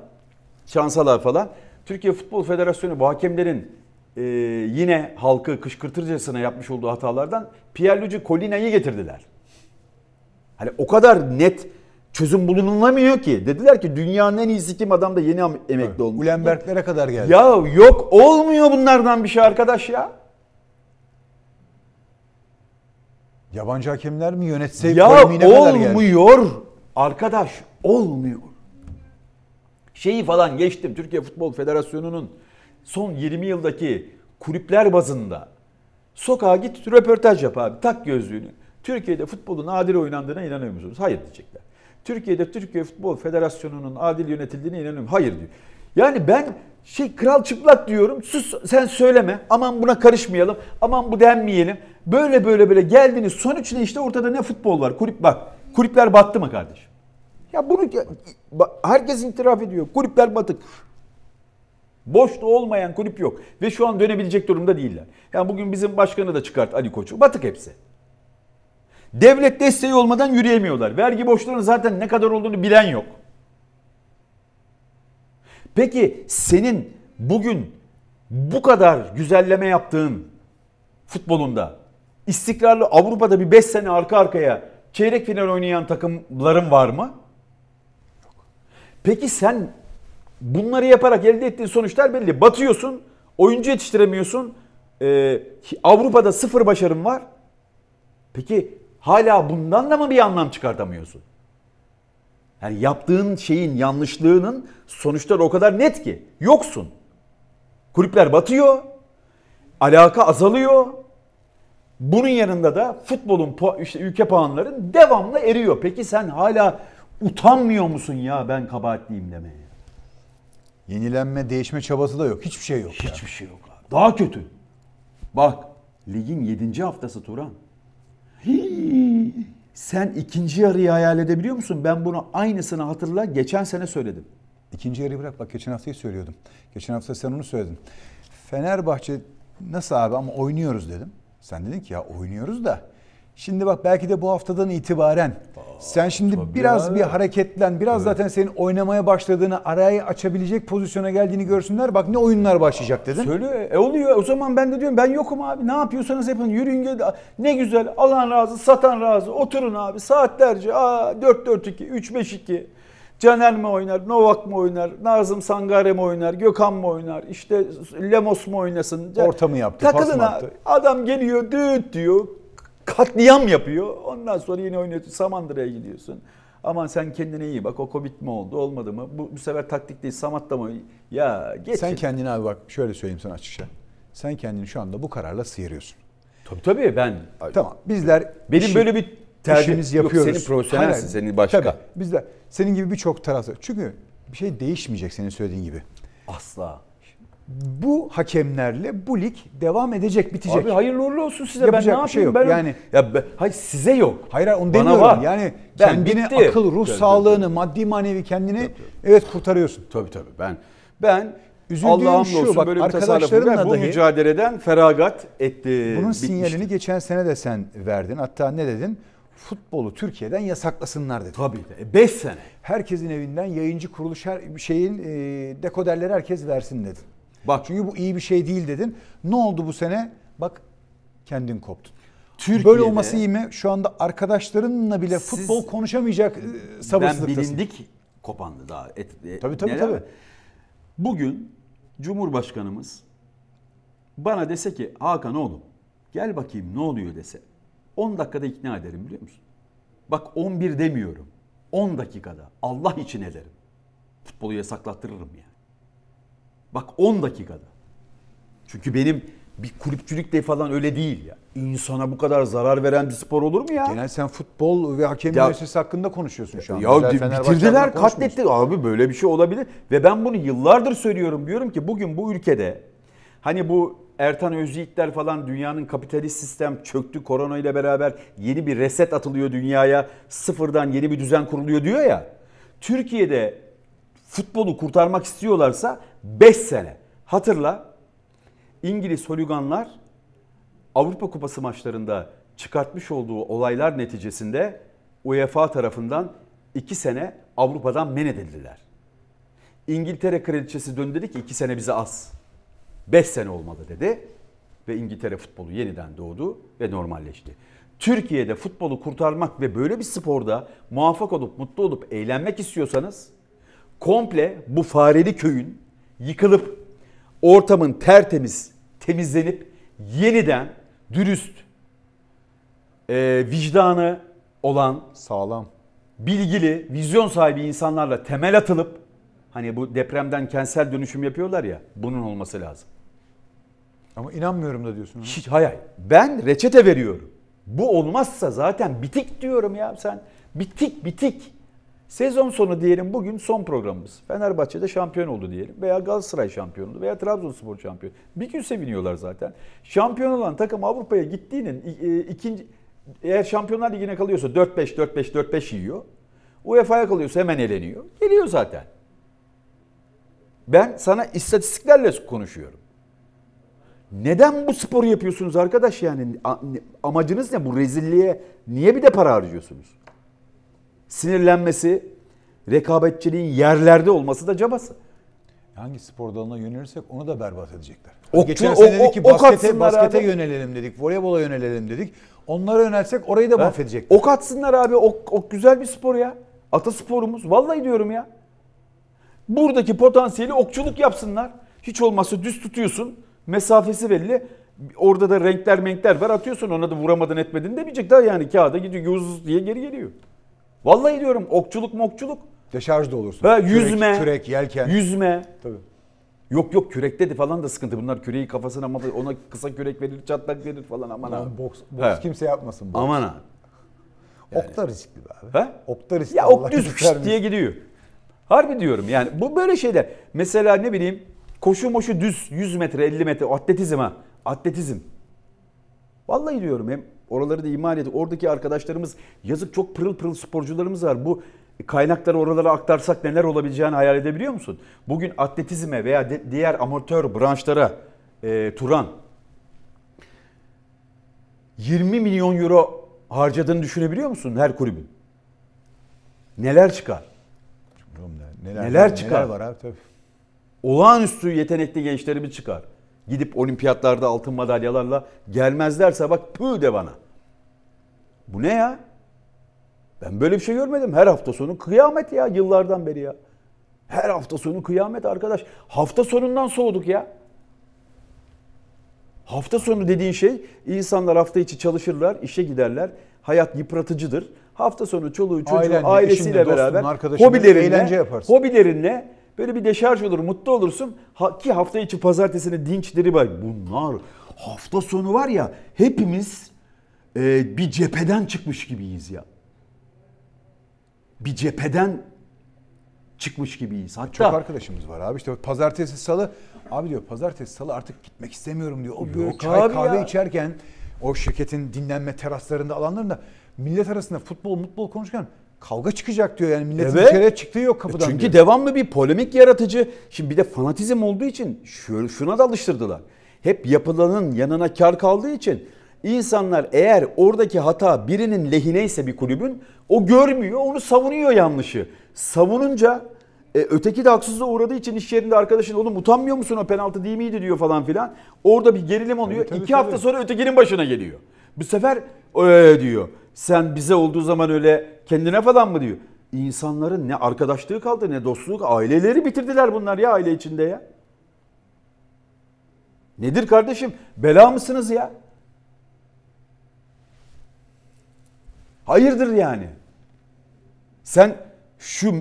Şansalar falan. Türkiye Futbol Federasyonu bu hakemlerin e, yine halkı kışkırtırcasına yapmış olduğu hatalardan Pierluigi Collina'yı getirdiler. Hani o kadar net çözüm bulunulamıyor ki. Dediler ki dünyanın en iyisi kim adam da yeni emekli evet. olmuş. Ulenberglere kadar geldi. Ya yok olmuyor bunlardan bir şey arkadaş ya. Yabancı hakemler mi yönetse ya olmuyor arkadaş olmuyor. Şeyi falan geçtim Türkiye Futbol Federasyonu'nun son 20 yıldaki kulüpler bazında sokağa git röportaj yap abi tak gözlüğünü. Türkiye'de futbolun adil oynandığına inanıyor musunuz? Hayır diyecekler. Türkiye'de Türkiye Futbol Federasyonu'nun adil yönetildiğine inanıyorum. Hayır diyor. Yani ben şey kral çıplak diyorum. Sus sen söyleme. Aman buna karışmayalım. Aman bu denmeyelim. Böyle böyle böyle geldiniz. Sonuç ne işte ortada ne futbol var. Kulüp bak. Kulüpler battı mı kardeşim? Ya bunu herkes itiraf ediyor. Kulüpler batık. Boşta olmayan kulüp yok. Ve şu an dönebilecek durumda değiller. Yani bugün bizim başkanı da çıkart Ali Koç'u. Batık hepsi. Devlet desteği olmadan yürüyemiyorlar. Vergi borçlarının zaten ne kadar olduğunu bilen yok. Peki senin bugün bu kadar güzelleme yaptığın futbolunda istikrarlı Avrupa'da bir 5 sene arka arkaya çeyrek final oynayan takımların var mı? Peki sen bunları yaparak elde ettiğin sonuçlar belli. Batıyorsun, oyuncu yetiştiremiyorsun. Ee, Avrupa'da sıfır başarım var. Peki Hala bundan da mı bir anlam çıkartamıyorsun? Yani yaptığın şeyin yanlışlığının sonuçları o kadar net ki. Yoksun. Kulüpler batıyor. Alaka azalıyor. Bunun yanında da futbolun işte ülke puanların devamlı eriyor. Peki sen hala utanmıyor musun ya ben kabahatliyim demeye? Yenilenme, değişme çabası da yok. Hiçbir şey yok. Hiçbir ya. şey yok. Daha kötü. Bak ligin 7. haftası Turan. Sen ikinci yarıyı hayal edebiliyor musun? Ben bunu aynısını hatırla geçen sene söyledim. İkinci yarıyı bırak bak geçen haftayı söylüyordum. Geçen hafta sen onu söyledin. Fenerbahçe nasıl abi ama oynuyoruz dedim. Sen dedin ki ya oynuyoruz da. Şimdi bak belki de bu haftadan itibaren Aa. Sen şimdi Tabii biraz ya. bir hareketlen, biraz evet. zaten senin oynamaya başladığını, arayı açabilecek pozisyona geldiğini görsünler. Bak ne oyunlar başlayacak dedin. Söylüyor. E oluyor. O zaman ben de diyorum ben yokum abi. Ne yapıyorsanız yapın. Yürüyün gel. Ne güzel. Alan razı, satan razı. Oturun abi saatlerce. Aa 4-4-2, 3-5-2. Caner mi oynar, Novak mı oynar, Nazım Sangare mi oynar, Gökhan mı oynar, işte Lemos mu oynasın. Ortamı yaptı, Takılın pas mı attı? Adam geliyor düt diyor, katliam yapıyor. Ondan sonra yine oynuyorsun Samandıra'ya gidiyorsun. Aman sen kendine iyi bak o Covid mi oldu olmadı mı? Bu, bu sefer taktik değil Samat'ta mı? Ya geç. Sen kendine abi bak şöyle söyleyeyim sana açıkça. Sen kendini şu anda bu kararla sıyırıyorsun. Tabii tabii ben. Tamam bizler. Benim işi, böyle bir tercihimiz yapıyoruz. Yok senin profesyonelsin Hayır, senin başka. Tabii bizler senin gibi birçok tarafta. Çünkü bir şey değişmeyecek senin söylediğin gibi. Asla bu hakemlerle bu lig devam edecek bitecek. Abi hayırlı uğurlu olsun size Yapacak ben ne şey yapayım şey yok. ben yani ya ben, hayır size yok. Hayır hayır onu Bana demiyorum. Var. Yani ben kendini bitti. akıl ruh tabii, sağlığını tabii. maddi manevi kendini tabii, evet kurtarıyorsun. Tabii tabii. Ben ben Üzüldüğüm Allah'ım şu, olsun bak, böyle bu dahi, mücadeleden feragat etti. Bunun bitmişti. sinyalini geçen sene de sen verdin. Hatta ne dedin? Futbolu Türkiye'den yasaklasınlar dedi. Tabii. 5 e, sene. Herkesin evinden yayıncı kuruluş her şeyin e, dekoderleri herkes versin dedi. Bak çünkü bu iyi bir şey değil dedin. Ne oldu bu sene? Bak kendin koptun. Türkiye'de, Böyle olması iyi mi? Şu anda arkadaşlarınla bile siz, futbol konuşamayacak e, sabırsızlıktasın. Ben bilindik kopandı daha. Et, et, tabii tabii neler? tabii. Bugün Cumhurbaşkanımız bana dese ki Hakan oğlum gel bakayım ne oluyor dese 10 dakikada ikna ederim biliyor musun? Bak 11 demiyorum. 10 dakikada Allah için ederim. Futbolu yasaklattırırım ya. Bak 10 dakikada. Çünkü benim bir kulüpçülük de falan öyle değil ya. İnsana bu kadar zarar veren bir spor olur mu ya? Genel sen futbol ve hakem ya, hakkında konuşuyorsun şu an. Ya bitirdiler, katletti. Abi böyle bir şey olabilir. Ve ben bunu yıllardır söylüyorum. Diyorum ki bugün bu ülkede hani bu Ertan Özyiğitler falan dünyanın kapitalist sistem çöktü korona ile beraber yeni bir reset atılıyor dünyaya sıfırdan yeni bir düzen kuruluyor diyor ya. Türkiye'de futbolu kurtarmak istiyorlarsa 5 sene. Hatırla İngiliz holiganlar Avrupa Kupası maçlarında çıkartmış olduğu olaylar neticesinde UEFA tarafından 2 sene Avrupa'dan men edildiler. İngiltere kraliçesi döndü dedi ki 2 sene bize az. 5 sene olmalı dedi ve İngiltere futbolu yeniden doğdu ve normalleşti. Türkiye'de futbolu kurtarmak ve böyle bir sporda muvaffak olup mutlu olup eğlenmek istiyorsanız komple bu fareli köyün yıkılıp ortamın tertemiz temizlenip yeniden dürüst e, vicdanı olan sağlam bilgili vizyon sahibi insanlarla temel atılıp hani bu depremden kentsel dönüşüm yapıyorlar ya bunun olması lazım. Ama inanmıyorum da diyorsun. Hiç hayal. Ben reçete veriyorum. Bu olmazsa zaten bitik diyorum ya sen. Bitik bitik. Sezon sonu diyelim bugün son programımız. Fenerbahçe'de şampiyon oldu diyelim veya Galatasaray şampiyon oldu veya Trabzonspor şampiyon. Bir gün seviniyorlar zaten. Şampiyon olan takım Avrupa'ya gittiğinin e, ikinci eğer Şampiyonlar Ligi'ne kalıyorsa 4-5 4-5 4-5 yiyor. UEFA'ya kalıyorsa hemen eleniyor. Geliyor zaten. Ben sana istatistiklerle konuşuyorum. Neden bu sporu yapıyorsunuz arkadaş yani? Amacınız ne? Bu rezilliğe niye bir de para harcıyorsunuz? sinirlenmesi, rekabetçiliğin yerlerde olması da cabası. Hangi spor dalına yönelirsek onu da berbat edecekler. Okçu, hani Geçen sene dedik ki baskete, baskete yönelelim dedik, voleybola yönelelim dedik. Onlara yönelsek orayı da mahvedecekler. Ok atsınlar abi, ok, ok güzel bir spor ya. Atasporumuz, vallahi diyorum ya. Buradaki potansiyeli okçuluk yapsınlar. Hiç olmazsa düz tutuyorsun, mesafesi belli. Orada da renkler menkler var atıyorsun ona da vuramadın etmedin demeyecek daha yani kağıda gidiyor yuz diye geri geliyor. Vallahi diyorum okçuluk mokçuluk. Deşarj da olursun. Ha, yüzme. Kürek, kürek, yelken. Yüzme. Tabii. Yok yok kürek dedi falan da sıkıntı. Bunlar küreği kafasına ama ona kısa kürek verir, çatlak verir falan aman abi. Boks, boks kimse yapmasın. Boks. Aman abi. Yani. Okta riskli abi. He? Okta riskli. Ya Allah ok düz diye gidiyor. Harbi diyorum yani bu böyle şeyler. Mesela ne bileyim koşu moşu düz 100 metre 50 metre atletizm ha. Atletizm. Vallahi diyorum hem oraları da imal edip oradaki arkadaşlarımız yazık çok pırıl pırıl sporcularımız var. Bu kaynakları oralara aktarsak neler olabileceğini hayal edebiliyor musun? Bugün atletizme veya de, diğer amatör branşlara e, Turan 20 milyon euro harcadığını düşünebiliyor musun her kulübün? Neler çıkar? Neler, neler, neler çıkar? Neler var abi tabii. Olağanüstü yetenekli gençlerimiz çıkar gidip olimpiyatlarda altın madalyalarla gelmezlerse bak püh de bana. Bu ne ya? Ben böyle bir şey görmedim. Her hafta sonu kıyamet ya yıllardan beri ya. Her hafta sonu kıyamet arkadaş. Hafta sonundan soğuduk ya. Hafta sonu dediğin şey insanlar hafta içi çalışırlar, işe giderler. Hayat yıpratıcıdır. Hafta sonu çoluğu çocuğu Ailenle, ailesiyle işinde, beraber dostunun, hobilerinle, eğlence yaparsın. hobilerinle Böyle bir deşarj olur, mutlu olursun. Ha, ki hafta içi pazartesine dinçleri var. Bunlar hafta sonu var ya hepimiz e, bir cepheden çıkmış gibiyiz ya. Bir cepheden çıkmış gibiyiz. Hatta çok arkadaşımız var abi işte pazartesi salı abi diyor pazartesi salı artık gitmek istemiyorum diyor. O bir çay kahve ya. içerken o şirketin dinlenme teraslarında alanlarında millet arasında futbol mutbol konuşurken kavga çıkacak diyor yani milletin evet. içeriye çıktığı yok kapıdan. E çünkü diyor. devamlı bir polemik yaratıcı. Şimdi bir de fanatizm olduğu için şuna da alıştırdılar. Hep yapılanın yanına kar kaldığı için insanlar eğer oradaki hata birinin lehine ise bir kulübün o görmüyor onu savunuyor yanlışı. Savununca e, öteki de haksızlığa uğradığı için iş yerinde arkadaşın oğlum utanmıyor musun o penaltı değil miydi diyor falan filan. Orada bir gerilim oluyor. Evet, tabii, İki tabii. hafta sonra ötekinin başına geliyor. Bu sefer ee, diyor sen bize olduğu zaman öyle Kendine falan mı diyor. İnsanların ne arkadaşlığı kaldı ne dostluk aileleri bitirdiler bunlar ya aile içinde ya. Nedir kardeşim? Bela mısınız ya? Hayırdır yani? Sen şu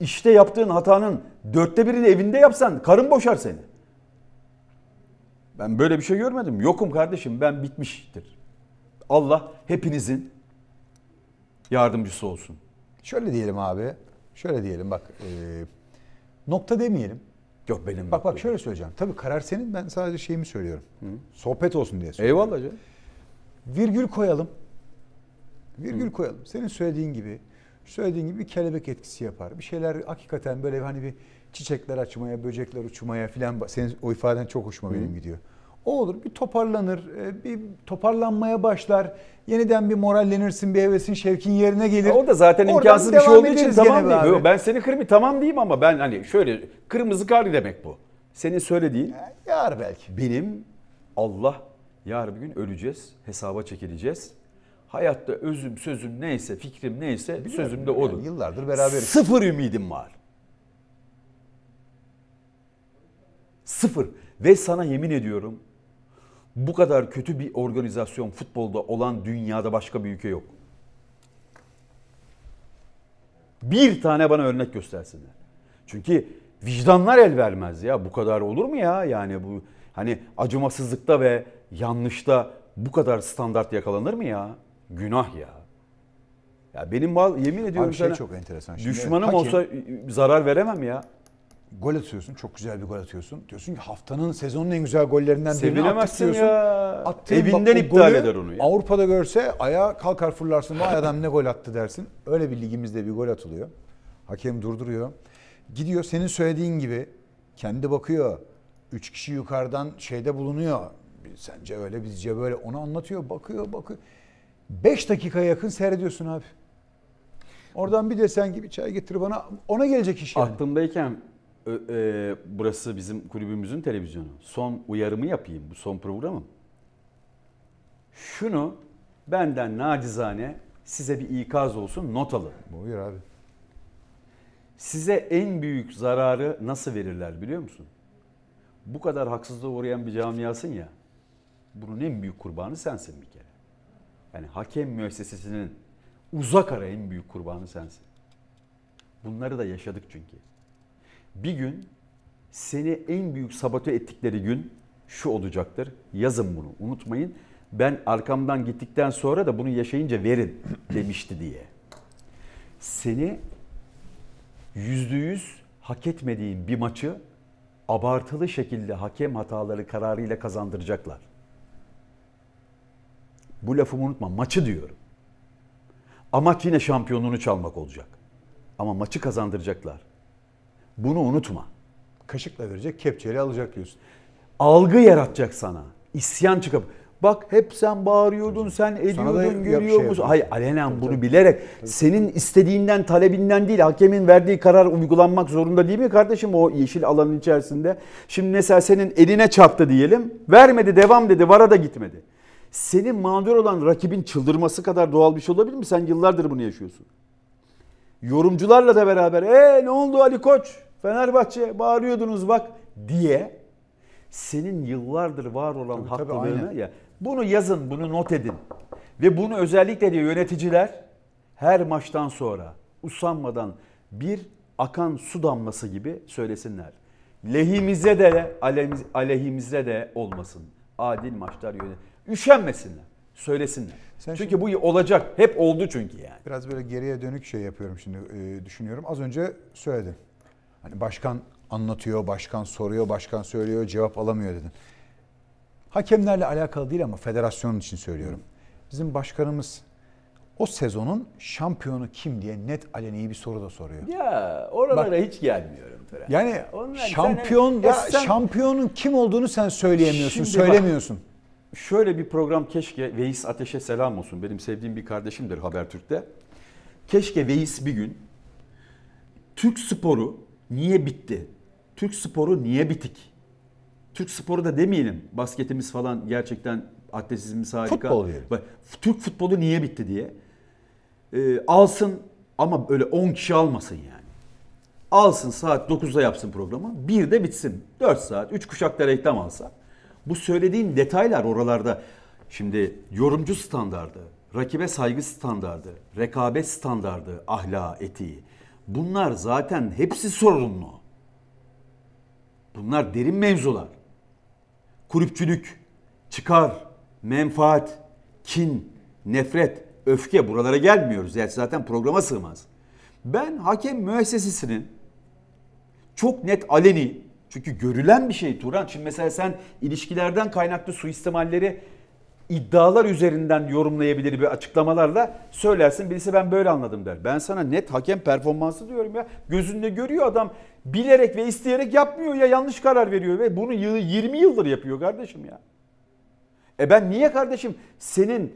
işte yaptığın hatanın dörtte birini evinde yapsan karın boşar seni. Ben böyle bir şey görmedim. Yokum kardeşim ben bitmiştir. Allah hepinizin yardımcısı olsun? Şöyle diyelim abi. Şöyle diyelim bak. E, nokta demeyelim. Yok benim. Bak bak şöyle söyleyeceğim. Tabii karar senin. Ben sadece şeyimi söylüyorum. Hı. Sohbet olsun diye söylüyorum. Eyvallah canım. Virgül koyalım. Virgül Hı. koyalım. Senin söylediğin gibi söylediğin gibi bir kelebek etkisi yapar. Bir şeyler hakikaten böyle hani bir çiçekler açmaya, böcekler uçmaya filan. Senin o ifaden çok hoşuma Hı. benim gidiyor. O olur bir toparlanır, e, bir toparlanmaya başlar. Yeniden bir morallenirsin, bir hevesin, şevkin yerine gelir. o da zaten Oradan imkansız bir şey olduğu için tamam diyeyim. Abi. Ben seni kırmızı tamam diyeyim ama ben hani şöyle kırmızı kar demek bu. Senin söylediğin. Yar belki. Benim Allah yar bir gün öleceğiz, hesaba çekileceğiz. Hayatta özüm, sözüm neyse, fikrim neyse Biliyorum, sözüm de odur. Yani yıllardır beraberiz. Sıfır ümidim var. Sıfır. Ve sana yemin ediyorum bu kadar kötü bir organizasyon futbolda olan dünyada başka bir ülke yok. Bir tane bana örnek göstersinler. Çünkü vicdanlar el vermez ya. Bu kadar olur mu ya? Yani bu hani acımasızlıkta ve yanlışta bu kadar standart yakalanır mı ya? Günah ya. Ya benim mal yemin ediyorum Abi şey sana. çok enteresan. Şimdi düşmanım hakim, olsa zarar veremem ya gol atıyorsun. Çok güzel bir gol atıyorsun. Diyorsun ki haftanın sezonun en güzel gollerinden birini attık diyorsun. ya. Attığın Evinden bak, iptal golü eder onu ya. Avrupa'da görse ayağa kalkar fırlarsın. Vay adam ne gol attı dersin. Öyle bir ligimizde bir gol atılıyor. Hakem durduruyor. Gidiyor senin söylediğin gibi kendi bakıyor. Üç kişi yukarıdan şeyde bulunuyor. Sence öyle bizce böyle onu anlatıyor bakıyor bakıyor. Beş dakika yakın seyrediyorsun abi. Oradan bir desen gibi çay getir bana ona gelecek iş yani. Aklımdayken e, burası bizim kulübümüzün televizyonu. Son uyarımı yapayım, bu son programım. Şunu benden nacizane size bir ikaz olsun not alın. Buyur abi. Size en büyük zararı nasıl verirler biliyor musun? Bu kadar haksızlığa uğrayan bir camiasın ya. Bunun en büyük kurbanı sensin bir kere. Yani hakem müessesesinin uzak ara en büyük kurbanı sensin. Bunları da yaşadık çünkü. Bir gün seni en büyük sabote ettikleri gün şu olacaktır. Yazın bunu unutmayın. Ben arkamdan gittikten sonra da bunu yaşayınca verin <clears throat> demişti diye. Seni yüzde yüz hak etmediğin bir maçı abartılı şekilde hakem hataları kararıyla kazandıracaklar. Bu lafımı unutma maçı diyorum. Amaç yine şampiyonluğunu çalmak olacak. Ama maçı kazandıracaklar. Bunu unutma. Kaşıkla verecek, kepçeyle alacak diyorsun. Algı yaratacak sana. İsyan çıkıp bak hep sen bağırıyordun, sen ediyordun, şey görüyor musun? Şey Hayır alenen tabii, bunu bilerek tabii. senin istediğinden, talebinden değil hakemin verdiği karar uygulanmak zorunda değil mi kardeşim o yeşil alanın içerisinde? Şimdi mesela senin eline çarptı diyelim, vermedi devam dedi, vara da gitmedi. Senin mağdur olan rakibin çıldırması kadar doğal bir şey olabilir mi? Sen yıllardır bunu yaşıyorsun yorumcularla da beraber ee ne oldu Ali Koç Fenerbahçe bağırıyordunuz bak diye senin yıllardır var olan tabii, haklılığını ya bunu yazın bunu not edin ve bunu özellikle diyor yöneticiler her maçtan sonra usanmadan bir akan su damlası gibi söylesinler. Lehimize de aleyhimize de olmasın. Adil maçlar yönet. Üşenmesinler söylesinler. Sen çünkü şimdi, bu olacak. Hep oldu çünkü yani. Biraz böyle geriye dönük şey yapıyorum şimdi e, düşünüyorum. Az önce söyledim. Hani başkan anlatıyor, başkan soruyor, başkan söylüyor, cevap alamıyor dedim. Hakemlerle alakalı değil ama federasyonun için söylüyorum. Bizim başkanımız o sezonun şampiyonu kim diye net aleni bir soru da soruyor. Ya oralara Bak, hiç gelmiyorum. Yani Onlar şampiyon sen, ya, sen, şampiyonun kim olduğunu sen söyleyemiyorsun, söylemiyorsun. Bak, şöyle bir program keşke Veys Ateş'e selam olsun. Benim sevdiğim bir kardeşimdir Habertürk'te. Keşke Veys bir gün Türk sporu niye bitti? Türk sporu niye bitik? Türk sporu da demeyelim. Basketimiz falan gerçekten atletizmimiz harika. Futbol diyelim. Türk futbolu niye bitti diye. Ee, alsın ama öyle 10 kişi almasın yani. Alsın saat 9'da yapsın programı. bir de bitsin. 4 saat. 3 kuşakta reklam alsa. Bu söylediğin detaylar oralarda. Şimdi yorumcu standardı, rakibe saygı standardı, rekabet standardı, ahlak, etiği. Bunlar zaten hepsi sorunlu. Bunlar derin mevzular. Kulüpçülük, çıkar, menfaat, kin, nefret, öfke buralara gelmiyoruz. Yani zaten programa sığmaz. Ben hakem müessesesinin çok net aleni çünkü görülen bir şey Turan. Şimdi mesela sen ilişkilerden kaynaklı suistimalleri iddialar üzerinden yorumlayabilir bir açıklamalarla söylersin. Birisi ben böyle anladım der. Ben sana net hakem performansı diyorum ya. Gözünde görüyor adam bilerek ve isteyerek yapmıyor ya yanlış karar veriyor ve bunu 20 yıldır yapıyor kardeşim ya. E ben niye kardeşim senin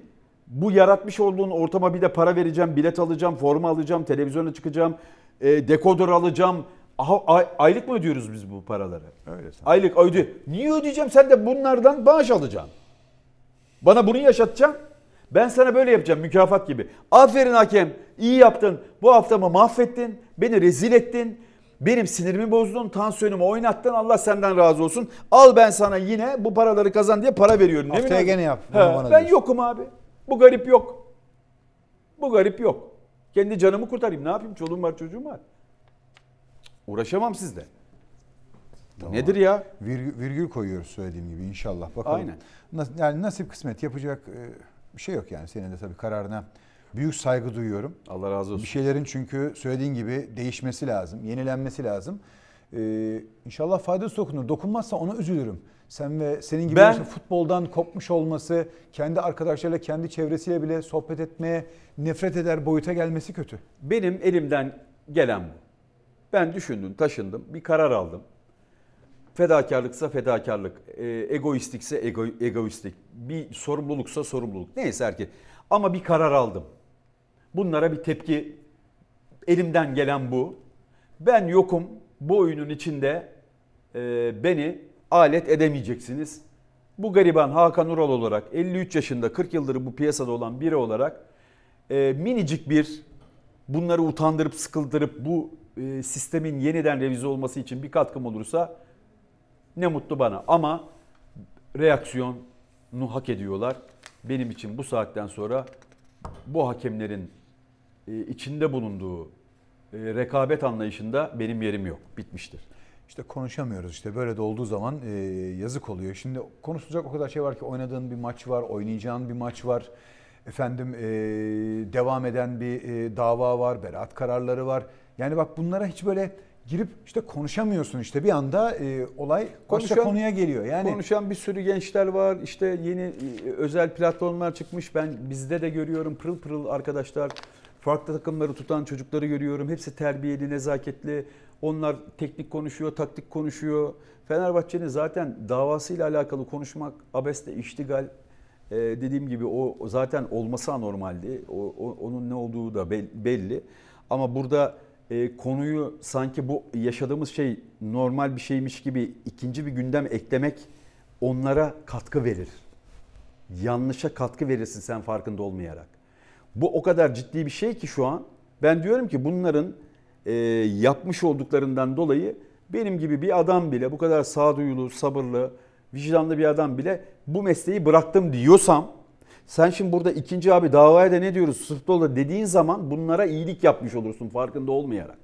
bu yaratmış olduğun ortama bir de para vereceğim, bilet alacağım, forma alacağım, televizyona çıkacağım, e, dekoder alacağım, Aha, ay, aylık mı ödüyoruz biz bu paraları? Öyle sanırım. Aylık öde. Niye ödeyeceğim? Sen de bunlardan bağış alacaksın. Bana bunu yaşatacaksın. Ben sana böyle yapacağım mükafat gibi. Aferin hakem iyi yaptın. Bu haftamı mahvettin. Beni rezil ettin. Benim sinirimi bozdun. Tansiyonumu oynattın. Allah senden razı olsun. Al ben sana yine bu paraları kazan diye para veriyorum. Haftaya Emin gene yap. He, ben diyorsun. yokum abi. Bu garip yok. Bu garip yok. Kendi canımı kurtarayım. Ne yapayım? Çoluğum var çocuğum var. Uğraşamam sizle. Tamam. Nedir ya? Virgül, virgül koyuyoruz söylediğim gibi inşallah. Bakalım. Aynen. Nas, yani nasip kısmet yapacak e, bir şey yok yani senin de tabii kararına büyük saygı duyuyorum. Allah razı olsun. Bir şeylerin çünkü söylediğin gibi değişmesi lazım, yenilenmesi lazım. Ee, inşallah faydası dokunur. Dokunmazsa ona üzülürüm. Sen ve senin gibi ben, işte futboldan kopmuş olması, kendi arkadaşlarıyla, kendi çevresiyle bile sohbet etmeye nefret eder boyuta gelmesi kötü. Benim elimden gelen bu. Ben düşündüm, taşındım, bir karar aldım. Fedakarlıksa fedakarlık, e, egoistikse ego, egoistik, bir sorumluluksa sorumluluk. Neyse erkek. Ama bir karar aldım. Bunlara bir tepki elimden gelen bu. Ben yokum, bu oyunun içinde e, beni alet edemeyeceksiniz. Bu gariban Hakan Ural olarak 53 yaşında 40 yıldır bu piyasada olan biri olarak e, minicik bir bunları utandırıp sıkıldırıp bu e, sistemin yeniden revize olması için bir katkım olursa ne mutlu bana. Ama reaksiyonu hak ediyorlar. Benim için bu saatten sonra bu hakemlerin e, içinde bulunduğu e, rekabet anlayışında benim yerim yok. Bitmiştir. İşte konuşamıyoruz işte böyle de olduğu zaman yazık oluyor. Şimdi konuşulacak o kadar şey var ki oynadığın bir maç var, oynayacağın bir maç var. Efendim devam eden bir dava var, beraat kararları var. Yani bak bunlara hiç böyle girip işte konuşamıyorsun işte bir anda e, olay konuşan, başka konuya geliyor. Yani konuşan bir sürü gençler var. İşte yeni e, özel platformlar çıkmış. Ben bizde de görüyorum pırıl pırıl arkadaşlar. Farklı takımları tutan çocukları görüyorum. Hepsi terbiyeli, nezaketli. Onlar teknik konuşuyor, taktik konuşuyor. Fenerbahçe'nin zaten davasıyla alakalı konuşmak abeste iştigal ee, dediğim gibi o zaten olması anormaldi. O, o, onun ne olduğu da belli. Ama burada e, konuyu sanki bu yaşadığımız şey normal bir şeymiş gibi ikinci bir gündem eklemek onlara katkı verir. Yanlışa katkı verirsin sen farkında olmayarak. Bu o kadar ciddi bir şey ki şu an. Ben diyorum ki bunların e, yapmış olduklarından dolayı benim gibi bir adam bile bu kadar sağduyulu, sabırlı, vicdanlı bir adam bile bu mesleği bıraktım diyorsam sen şimdi burada ikinci abi davaya da ne diyoruz sırf dolu dediğin zaman bunlara iyilik yapmış olursun farkında olmayarak.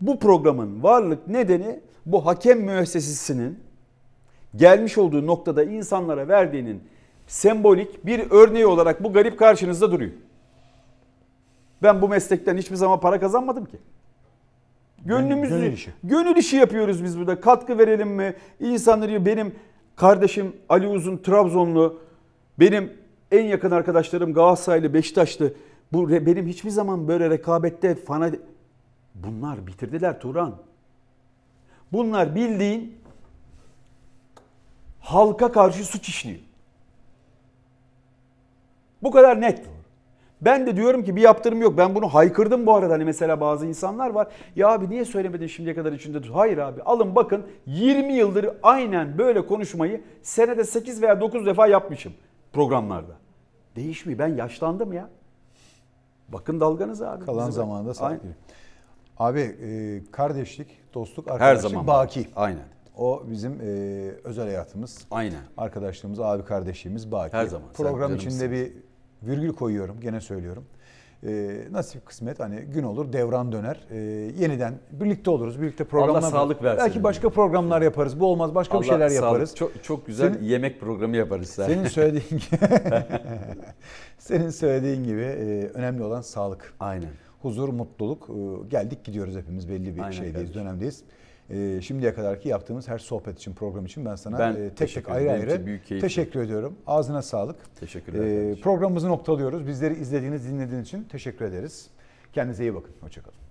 Bu programın varlık nedeni bu hakem müessesesinin gelmiş olduğu noktada insanlara verdiğinin sembolik bir örneği olarak bu garip karşınızda duruyor. Ben bu meslekten hiçbir zaman para kazanmadım ki. Gönlümüz gönül işi. gönül işi yapıyoruz biz burada. Katkı verelim mi? İnsanları benim kardeşim Ali Uzun Trabzonlu, benim en yakın arkadaşlarım Galatasaraylı, Beşiktaşlı. Bu benim hiçbir zaman böyle rekabette fana bunlar bitirdiler Turan. Bunlar bildiğin halka karşı suç işliyor. Bu kadar net. Ben de diyorum ki bir yaptırım yok. Ben bunu haykırdım bu arada. Hani mesela bazı insanlar var. Ya abi niye söylemedin şimdiye kadar içinde? Hayır abi alın bakın 20 yıldır aynen böyle konuşmayı senede 8 veya 9 defa yapmışım programlarda. Değişmiyor. Ben yaşlandım ya. Bakın dalganız abi. Kalan zamanında sahip. Abi e, kardeşlik, dostluk, arkadaşlık Her zaman baki. Aynen. O bizim e, özel hayatımız. Aynen. Arkadaşlığımız, abi kardeşliğimiz baki. Her zaman. Program içinde bir virgül koyuyorum. Gene söylüyorum e, nasip kısmet hani gün olur devran döner. E, yeniden birlikte oluruz. Birlikte programlar. Allah sağlık versin. Belki başka programlar yaparız. Bu olmaz başka Allah bir şeyler sağlık. yaparız. Çok çok güzel senin, yemek programı yaparız. Sen. Senin söylediğin <laughs> gibi. <laughs> senin söylediğin gibi e, önemli olan sağlık. Aynen. Huzur, mutluluk. E, geldik gidiyoruz hepimiz belli bir Aynen şeydeyiz, kardeşim. dönemdeyiz e, şimdiye kadarki yaptığımız her sohbet için, program için ben sana ben e, tek tek ayrı ayrı büyük teşekkür ediyorum. Ağzına sağlık. Teşekkürler. E, programımızı noktalıyoruz. Bizleri izlediğiniz, dinlediğiniz için teşekkür ederiz. Kendinize iyi bakın. Hoşçakalın.